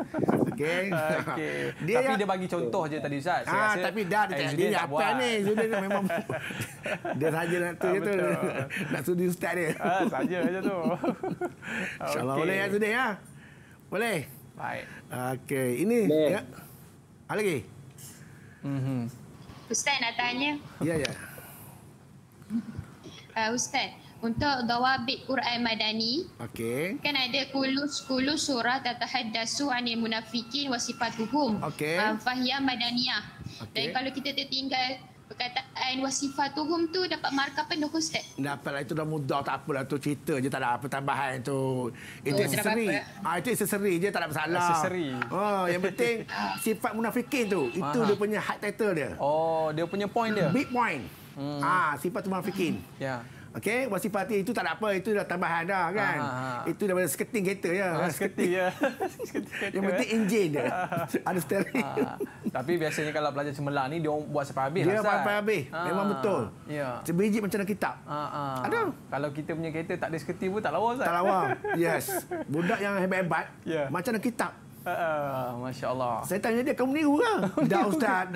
Okay. okay. Dia tapi yang, dia bagi contoh je tadi Ustaz. Ha, tapi dah dia tanya. Dia apa ni? Dia memang... dia sahaja nak tu. Ha, ah, tu. nak sudi Ustaz dia. Ha, ah, sahaja macam tu. InsyaAllah okay. boleh ya Sudi ya. Boleh. Baik. Okey. Ini. Ya. Ada lagi? hmm Ustaz nak tanya? Ya, ya. Uh, Ustaz, untuk dawabit Quran Madani, okay. kan ada kulus-kulus surah dasu anil munafikin wasifatuhum. Okay. Uh, fahiyah Madaniyah. Okay. Dan kalau kita tertinggal perkataan wasifah tuhum tu dapat markah penuh Ustaz? Dapatlah itu dah mudah tak apalah tu cerita je tak ada apa tambahan tu. Itu oh, seri. Ah ha, itu seri je tak ada masalah. Ah, seri. Ha, oh, yang penting sifat munafikin tu itu Aha. dia punya hard title dia. Oh dia punya point dia. Big point. Hmm. Ah ha, sifat munafikin. Ya. Yeah. Okey, wasif hati itu tak ada apa, itu dah tambahan dah kan. Aha. Ah, ah. Itu daripada seketing kereta ya. Ha, ah, seketing ya. sketing Yang ya. penting enjin dia. ada steering. Tapi biasanya kalau pelajar cemerlang ni dia orang buat sampai habis lah, Dia sampai kan? habis. Ha. Memang betul. Ya. Sebiji macam dalam kitab. Ha. Ada. Kalau kita punya kereta tak ada seketing pun tak lawa Ustaz. Tak lawa. Yes. Budak yang hebat-hebat yeah. macam dalam kitab. Ha. Masya-Allah. Saya tanya dia kamu ni orang. dah ustaz.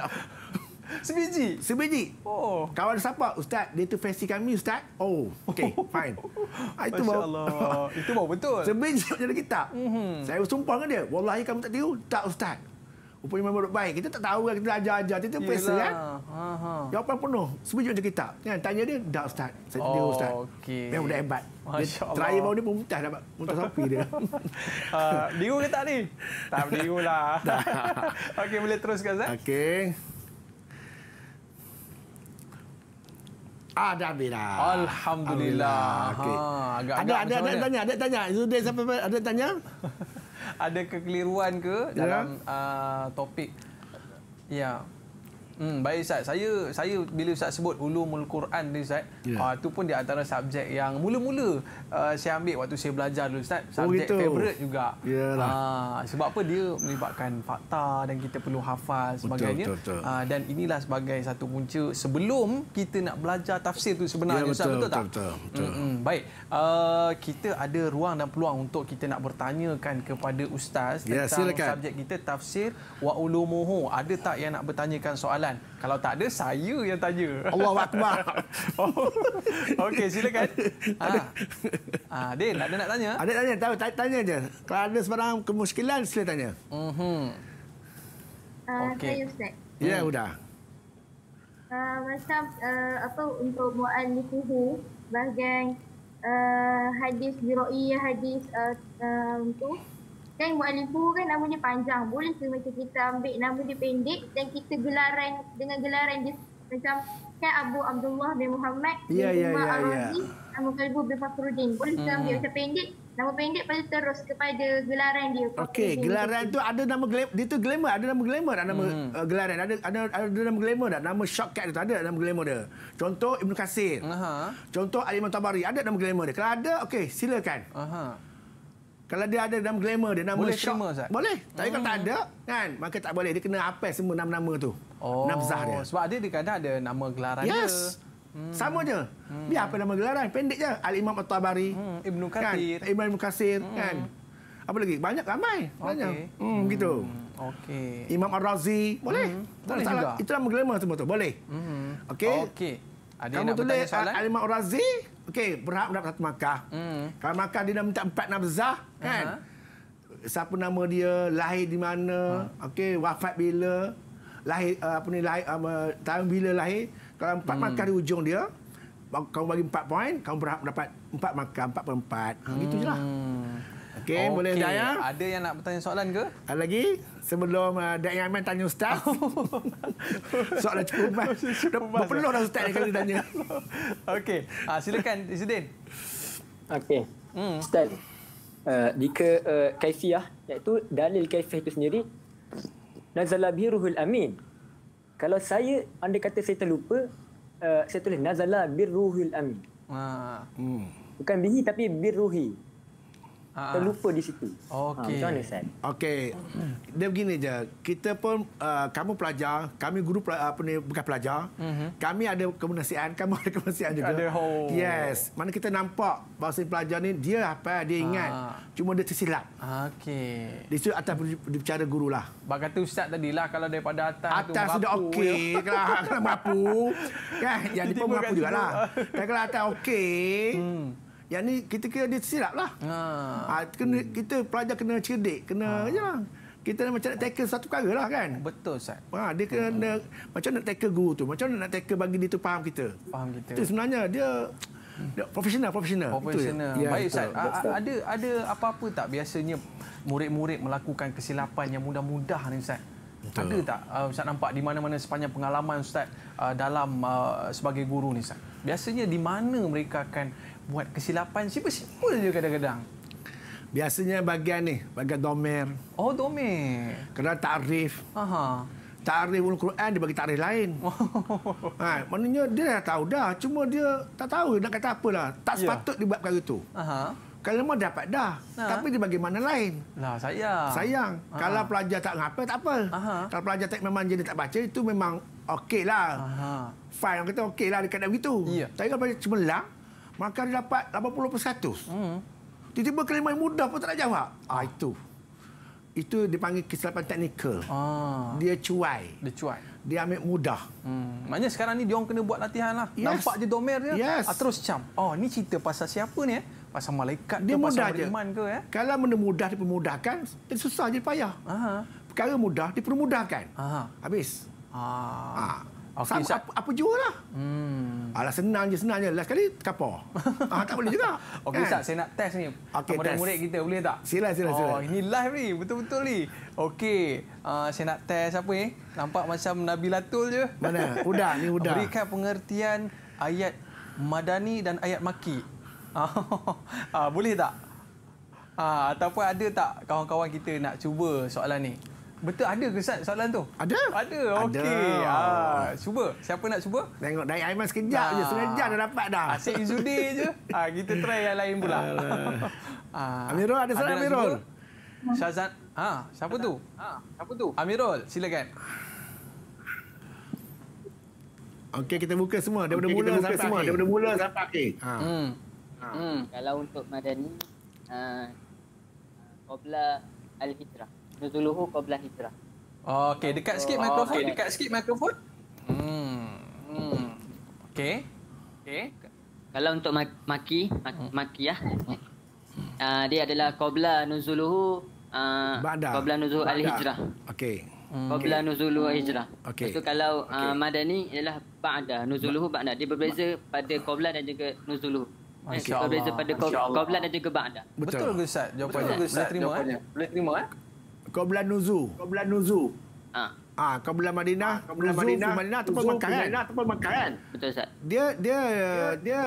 Sebiji? Sebiji. Oh. Kawan siapa? Ustaz, dia tu fancy kami, Ustaz. Oh, okay, fine. Ah, itu Masya itu bau betul. Sebiji macam kita. Mm-hmm. Saya sumpah dengan dia. Wallahi kamu tak tahu? Tak, Ustaz. Rupanya memang buruk baik. Kita tak tahu kan, kita belajar, ajar Dia tu fancy kan? Ha-ha. Jawapan penuh. Sebiji macam kita. Kan? Tanya dia, tak, Ustaz. Saya oh, Ustaz. Okay. Memang dah hebat. Masya dia, Allah. Terakhir bau ni pun muntah. Dapat muntah sapi dia. uh, ah, diru tak ni? Tak, diru lah. Okey, boleh teruskan, Ustaz? Okey. Ada ah, bila. Alhamdulillah. Alhamdulillah. Okay. Ha, agak ada, ada, ada, tanya, ada tanya. Zudin siapa ada tanya? ada kekeliruan ke ya. dalam yeah. uh, topik? Ya. Yeah. Hmm, baik Ustaz. Saya saya bila Ustaz sebut ulumul Quran ni Ustaz, yeah. Ya. uh, tu pun di antara subjek yang mula-mula uh, saya ambil waktu saya belajar dulu Ustaz. Oh, subjek oh, favorite juga. Yalah. Uh, sebab apa dia melibatkan fakta dan kita perlu hafal sebagainya. Betul, betul, betul. Uh, ah, dan inilah sebagai satu punca sebelum kita nak belajar tafsir tu sebenarnya yeah, Betul, betul, betul, betul tak? Betul, betul. betul. Hmm, baik. Uh, kita ada ruang dan peluang untuk kita nak bertanyakan kepada Ustaz ya, tentang yeah, subjek kita tafsir wa ulumuhu. Ada tak yang nak bertanyakan soalan soalan. Kalau tak ada, saya yang tanya. Allah Akbar. oh. Okey, silakan. Ada. Ha. Ha, Din, ada nak tanya? Ada tanya, tahu tanya je. Kalau ada sebarang kemusykilan, sila tanya. Mhm. Uh, Okey. Ustaz. Ya, yeah, hmm. udah. Uh, macam uh, apa untuk muan di kuhu bahagian uh, hadis jiroi hadis uh, uh, untuk Kan mu'alifu kan nama dia panjang. Boleh ke macam kita ambil nama dia pendek dan kita gelaran dengan gelaran dia macam kan Abu Abdullah bin Muhammad bin yeah, yeah, yeah, yeah. nama kalibu bin Fakhruddin. Boleh kita hmm. ambil macam pendek Nama pendek pada terus kepada gelaran dia. Okey, gelaran tu ada nama dia tu glamour, ada nama glamour tak nama hmm. Uh, gelaran? Ada, ada ada nama glamour tak? Nama shortcut dia tu ada nama glamour dia. Contoh Ibnu Kasir. Aha. Contoh Ali Tabari, ada nama glamour dia. Kalau ada, okey, silakan. Aha. Kalau dia ada dalam glamour dia nama boleh shock. Terima, Zat? Boleh. Tapi kalau tak hmm. ada kan maka tak boleh dia kena apel semua nama-nama tu. Oh. Nafzah dia. Sebab dia dikatakan ada nama gelaran yes. dia. Hmm. Sama je. Hmm. Biar apa nama gelaran pendek je. Al Imam At-Tabari, hmm. Ibnu kan? Kathir, kan? Ibnu Kathir hmm. kan. Apa lagi? Banyak ramai. Banyak. Okay. Hmm, hmm. gitu. Okey. Imam Ar-Razi boleh. Hmm. Boleh Itu nama glamour semua tu. Boleh. Hmm. Okey. Okey. Ada Kamu nak tulis Al-Imam Ar-Razi okey berhak mendapat satu markah. Hmm. Kalau markah dia dah minta empat nafzah kan. Uh-huh. Siapa nama dia, lahir di mana, uh-huh. okey wafat bila, lahir uh, apa ni lahir um, uh, tahun bila lahir. Kalau empat hmm. markah di ujung dia, kamu bagi empat poin, kamu berhak mendapat empat markah, empat per empat. Hmm. Gitu je lah. Hmm. Okey, okay. boleh Daya. Ada yang nak bertanya soalan ke? Ada lagi? Sebelum uh, yang Aiman tanya Ustaz. Oh. soalan cukup umat. Berpeluh dah Ustaz kali tanya. Okey, ha, silakan Izzuddin. Okey, hmm. Ustaz. Uh, jika uh, kaifiyah, iaitu dalil kaifiyah itu sendiri, Nazalabi ruhul amin. Kalau saya, anda kata saya terlupa, uh, saya tulis Nazalabi ruhul amin. Ah. Hmm. Bukan bihi tapi birruhi. Ha. Terlupa di situ. Ha, okey. Ha, macam mana, Sam? Okey. Dia begini je. Kita pun, uh, kamu pelajar. Kami guru pelajar, apa ni, bukan pelajar. Uh-huh. Kami ada kemunasian. Kamu ada kemunasian juga. Ada home. Oh. Yes. Mana kita nampak bahasa pelajar ni, dia apa, dia ingat. Ha. Cuma dia tersilap. Okey. Di situ atas bicara guru lah. Bak kata Ustaz tadi lah, kalau daripada atas, atas tu sudah okey. Ya. kalau, kalau mampu. Kan? Yang dia pun mampu juga lah. Kan, kalau atas okey, hmm. Yang ni kita kira dia tersilap lah. Ha. ha kena, hmm. Kita pelajar kena cerdik, kena ha. je lah. Kita macam nak tackle satu perkara lah kan. Betul, Ustaz. Ha, dia kena, hmm. macam nak tackle guru tu. Macam nak tackle bagi dia tu faham kita. Faham kita. Itu sebenarnya dia... Profesional, profesional. Profesional. Ya. Baik, Ustaz. ada ada apa-apa tak biasanya murid-murid melakukan kesilapan yang mudah-mudah ni, Ustaz? Betul. Ada tak? Uh, Ustaz nampak di mana-mana sepanjang pengalaman Ustaz uh, dalam uh, sebagai guru ni, Ustaz. Biasanya di mana mereka akan buat kesilapan siapa siapa je kadang-kadang. Biasanya bagian ni, bagian domer. Oh, domer. Kena takrif. Aha. Takrif ulang Quran dia bagi takrif lain. Oh. Ha, maknanya dia dah tahu dah, cuma dia tak tahu nak kata apalah. Tak ya. sepatut yeah. dia buat perkara tu. Aha. Kalau mau dapat dah. Ha. Tapi dia bagi mana lain. Lah, sayang. Sayang. Aha. Kalau pelajar tak ngapa, tak apa. Aha. Kalau pelajar tak memang jenis tak baca, itu memang okey lah. Aha. Fine, kita okey lah di kadang begitu. Yeah. Tapi kalau pelajar cuma lang, Maka dia dapat 80%. Hmm. Tiba-tiba kelima yang mudah pun tak nak jawab. Ah, ah itu. Itu dipanggil kesilapan teknikal. Ah. Dia cuai. Dia cuai. Dia ambil mudah. Hmm. Maknanya sekarang ni dia kena buat latihan lah. Yes. Nampak je domer dia. Yes. Ah, terus cam. Oh, ni cerita pasal siapa ni? Eh? Pasal malaikat dia ke? Mudah pasal beriman ke? Eh? Kalau benda mudah dipermudahkan, dia susah je payah. Aha. Perkara mudah dipermudahkan. Aha. Habis. Ah. ah. Okay, Sama, apa, apa jual lah. Hmm. Alah senang je, senang je. Last kali, kapal. ah, tak boleh juga. Okey, kan? Ustaz, saya nak test ni. Okay, test. murid kita, boleh tak? Sila, sila, oh, sila. Oh, ini live ni. Betul-betul ni. Okey, uh, saya nak test apa ni? Eh? Nampak macam Nabi Latul je. Mana? Udah, ni udah. Berikan pengertian ayat Madani dan ayat Maki. Ah boleh tak? Uh, ataupun ada tak kawan-kawan kita nak cuba soalan ni? Betul ada ke Ustaz soalan tu? Ada. Ada. Okey. Ha, cuba. Siapa nak cuba? Tengok Dai Aiman sekejap ha. je. Ah. Sengaja dah dapat dah. Asyik Izudi je. Ha, kita try yang lain pula. Ha. Amirul ada soalan Amirul? Syazan. Ha, siapa tu? Ha, siapa tu? Amirul, silakan. Okey, kita buka semua. Dia okay, mula sampai semua. Dia mula sampai akhir. Ha. Hmm. Ha. Hmm. Kalau untuk madani, uh, Qobla Al-Hijrah. Zuluhu Qabla Hijrah. Oh, okay. Dekat sikit mikrofon. okay. Dekat sikit mikrofon. Hmm. hmm. Okay. Okay. Kalau untuk Maki, Maki hmm. ya. Uh, dia adalah Qabla Nuzuluhu uh, ah, Qabla Nuzuluhu Al Hijrah. Okay. Hmm. Qabla okay. Nuzuluhu Al Hijrah. Okay. Lepas tu kalau uh, ah, okay. Madani ialah Ba'da. Nuzuluhu Ba'da. Dia berbeza ba- pada Qabla dan juga Nuzuluhu. Okay. Eh, berbeza pada Qabla dan juga Ba'da. Betul, Betul ke Ustaz? Jawapannya. Betul ke Ustaz? Boleh terima? Eh? Boleh terima eh? Kau Qabla Nuzul. Qabla Nuzul. Ha. Ah. ah, kau Qabla Madinah, ha, ah, Qabla Nuzul, Madinah, Madinah tempat makan kan? Madinah tempat makan kan? Betul Ustaz. Dia dia dia,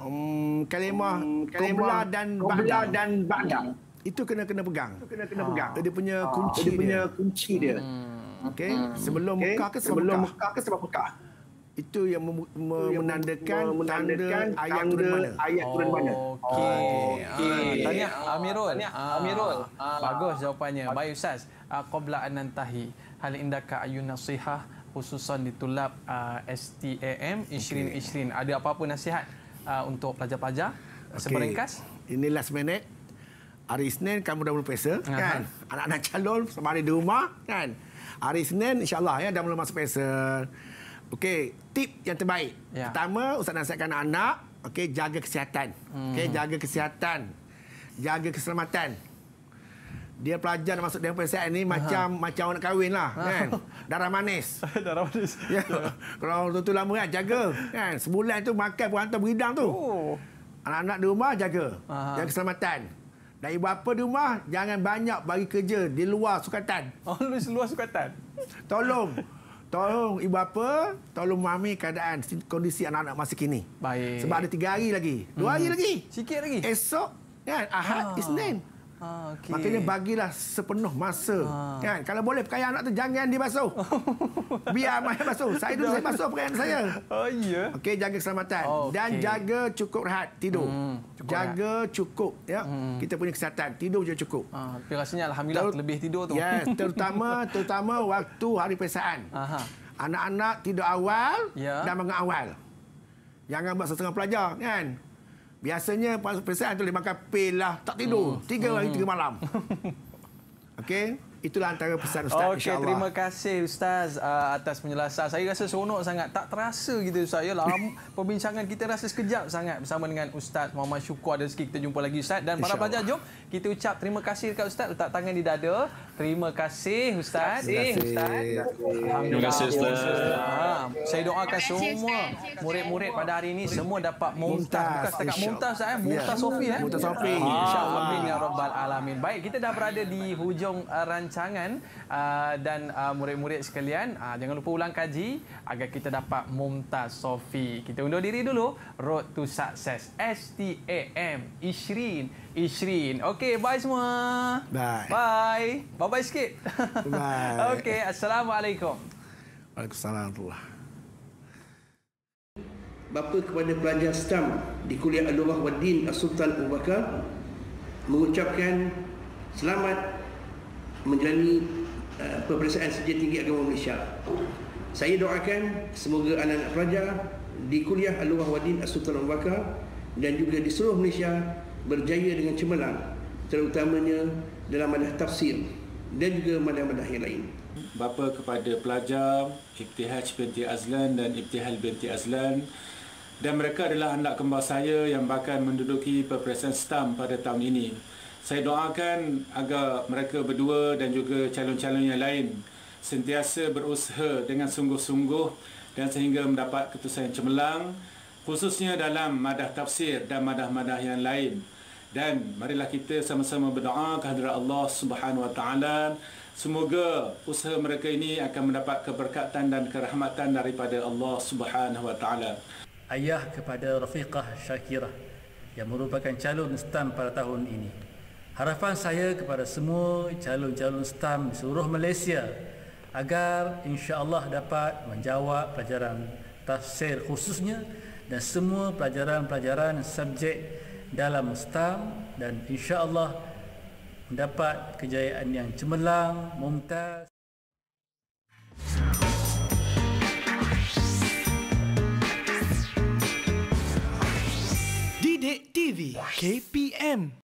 um, kalimah um, kalimah dan Qabla dan Ba'da. Itu kena kena pegang. Itu kena kena ha. pegang. Dia punya ha. kunci dia. Dia punya kunci dia. Hmm. Okey, hmm. sebelum okay. Mekah ke sebab sebelum Mekah ke sebab Mekah? Itu yang, mem- itu yang menandakan, menandakan tanda ayat tanda turun mana. Ayat turun oh, mana. Okey. Okay. Oh, okay. Ah, tanya ah, Amirul. Tanya ah. Amirul. Ah. Bagus jawapannya. Bagus. Baik Ustaz. Qobla anantahi. Hal indaka ayu nasihah khususan ditulab uh, STAM Ishrin okay. Ada apa-apa nasihat uh, untuk pelajar-pelajar? Okay. Seberingkas. Ini last minute. Hari Isnin kamu dah berpesa uh-huh. kan? Anak-anak calon sama di rumah kan? Hari Isnin insyaAllah ya, dah mula masuk pesa. Okey, tip yang terbaik. Ya. Pertama, Ustaz nasihatkan anak, okey, jaga kesihatan. Hmm. Okey, jaga kesihatan. Jaga keselamatan. Dia pelajar dan masuk dia punya set ni macam Aha. macam orang nak kahwin lah ah. kan. Darah manis. Darah manis. Ya. Kalau tu, tu lama kan jaga kan. Sebulan tu makan pun hantar beridang tu. Oh. Anak-anak di rumah jaga. Aha. Jaga keselamatan. Dan ibu apa di rumah jangan banyak bagi kerja di luar sukatan. Oh, di luar sukatan. Tolong. Tolong ibu bapa, tolong mami keadaan kondisi anak-anak masa kini. Baik. Sebab ada tiga hari lagi. Dua hmm. hari lagi. Sikit lagi. Esok, kan? Ahad, ah. Isnin. Ah, okay. Makanya bagilah sepenuh masa ha. kan? Kalau boleh pakaian anak tu jangan dibasuh Biar Maya basuh Saya dulu saya basuh pakaian saya Oh iya yeah. Okey jaga keselamatan oh, okay. Dan jaga cukup rehat tidur hmm, cukup Jaga rehat. cukup ya. Hmm. Kita punya kesihatan Tidur je cukup ha, Tapi rasanya Alhamdulillah Ter lebih tidur tu yes, Terutama terutama waktu hari perisaan Anak-anak tidur awal yeah. dan mengawal. Jangan buat setengah pelajar kan Biasanya pesan tu dia makan pil lah, tak tidur. Oh. Hmm. Tiga hari, tiga malam. Okey? Itulah antara pesan Ustaz. Okey, terima kasih Ustaz uh, atas penjelasan. Saya rasa seronok sangat. Tak terasa kita Ustaz. Ya, perbincangan kita rasa sekejap sangat bersama dengan Ustaz Muhammad Syukur. Ada sikit kita jumpa lagi Ustaz. Dan para pelajar, jom kita ucap terima kasih dekat Ustaz. Letak tangan di dada. Terima kasih Ustaz. Terima kasih Ustaz. Ha, saya doakan semua murid-murid pada hari ini semua dapat muntah. Bukan setakat muntah Ustaz. Eh. Ya. Muntah Sofi. Eh. Muntah Sofi. Amin ya Rabbal Alamin. Baik, kita dah berada di hujung uh, rancangan uh, dan uh, murid-murid sekalian. Jangan lupa ulang kaji agar kita dapat muntah Sofi. Kita undur diri dulu. Road to Success. S-T-A-M. Ishrin. Ishrin. Okey, bye semua. Bye. Bye. Bye-bye sikit. Bye. Okey, Assalamualaikum. Waalaikumsalam. Allah. Bapa kepada pelajar STAM di Kuliah Al-Lubah Wadin Sultan Abu Bakar mengucapkan selamat menjalani uh, peperiksaan sejati tinggi agama Malaysia. Saya doakan semoga anak-anak pelajar di Kuliah Al-Lubah Wadin Sultan Abu Bakar dan juga di seluruh Malaysia berjaya dengan cemerlang terutamanya dalam madah tafsir dan juga madah-madah yang lain. Bapa kepada pelajar Ibtihaj binti Azlan dan Ibtihal binti Azlan dan mereka adalah anak kembar saya yang bakal menduduki peperiksaan STAM pada tahun ini. Saya doakan agar mereka berdua dan juga calon-calon yang lain sentiasa berusaha dengan sungguh-sungguh dan sehingga mendapat keputusan cemerlang khususnya dalam madah tafsir dan madah-madah yang lain dan marilah kita sama-sama berdoa kehadirat Allah Subhanahu Wa Taala semoga usaha mereka ini akan mendapat keberkatan dan kerahmatan daripada Allah Subhanahu Wa Taala ayah kepada Rafiqah Shakira yang merupakan calon STAM pada tahun ini harapan saya kepada semua calon-calon STAM seluruh Malaysia agar insya-Allah dapat menjawab pelajaran tafsir khususnya dan semua pelajaran-pelajaran subjek dalam STAM dan insya-Allah mendapat kejayaan yang cemerlang, mumtaz TV KPM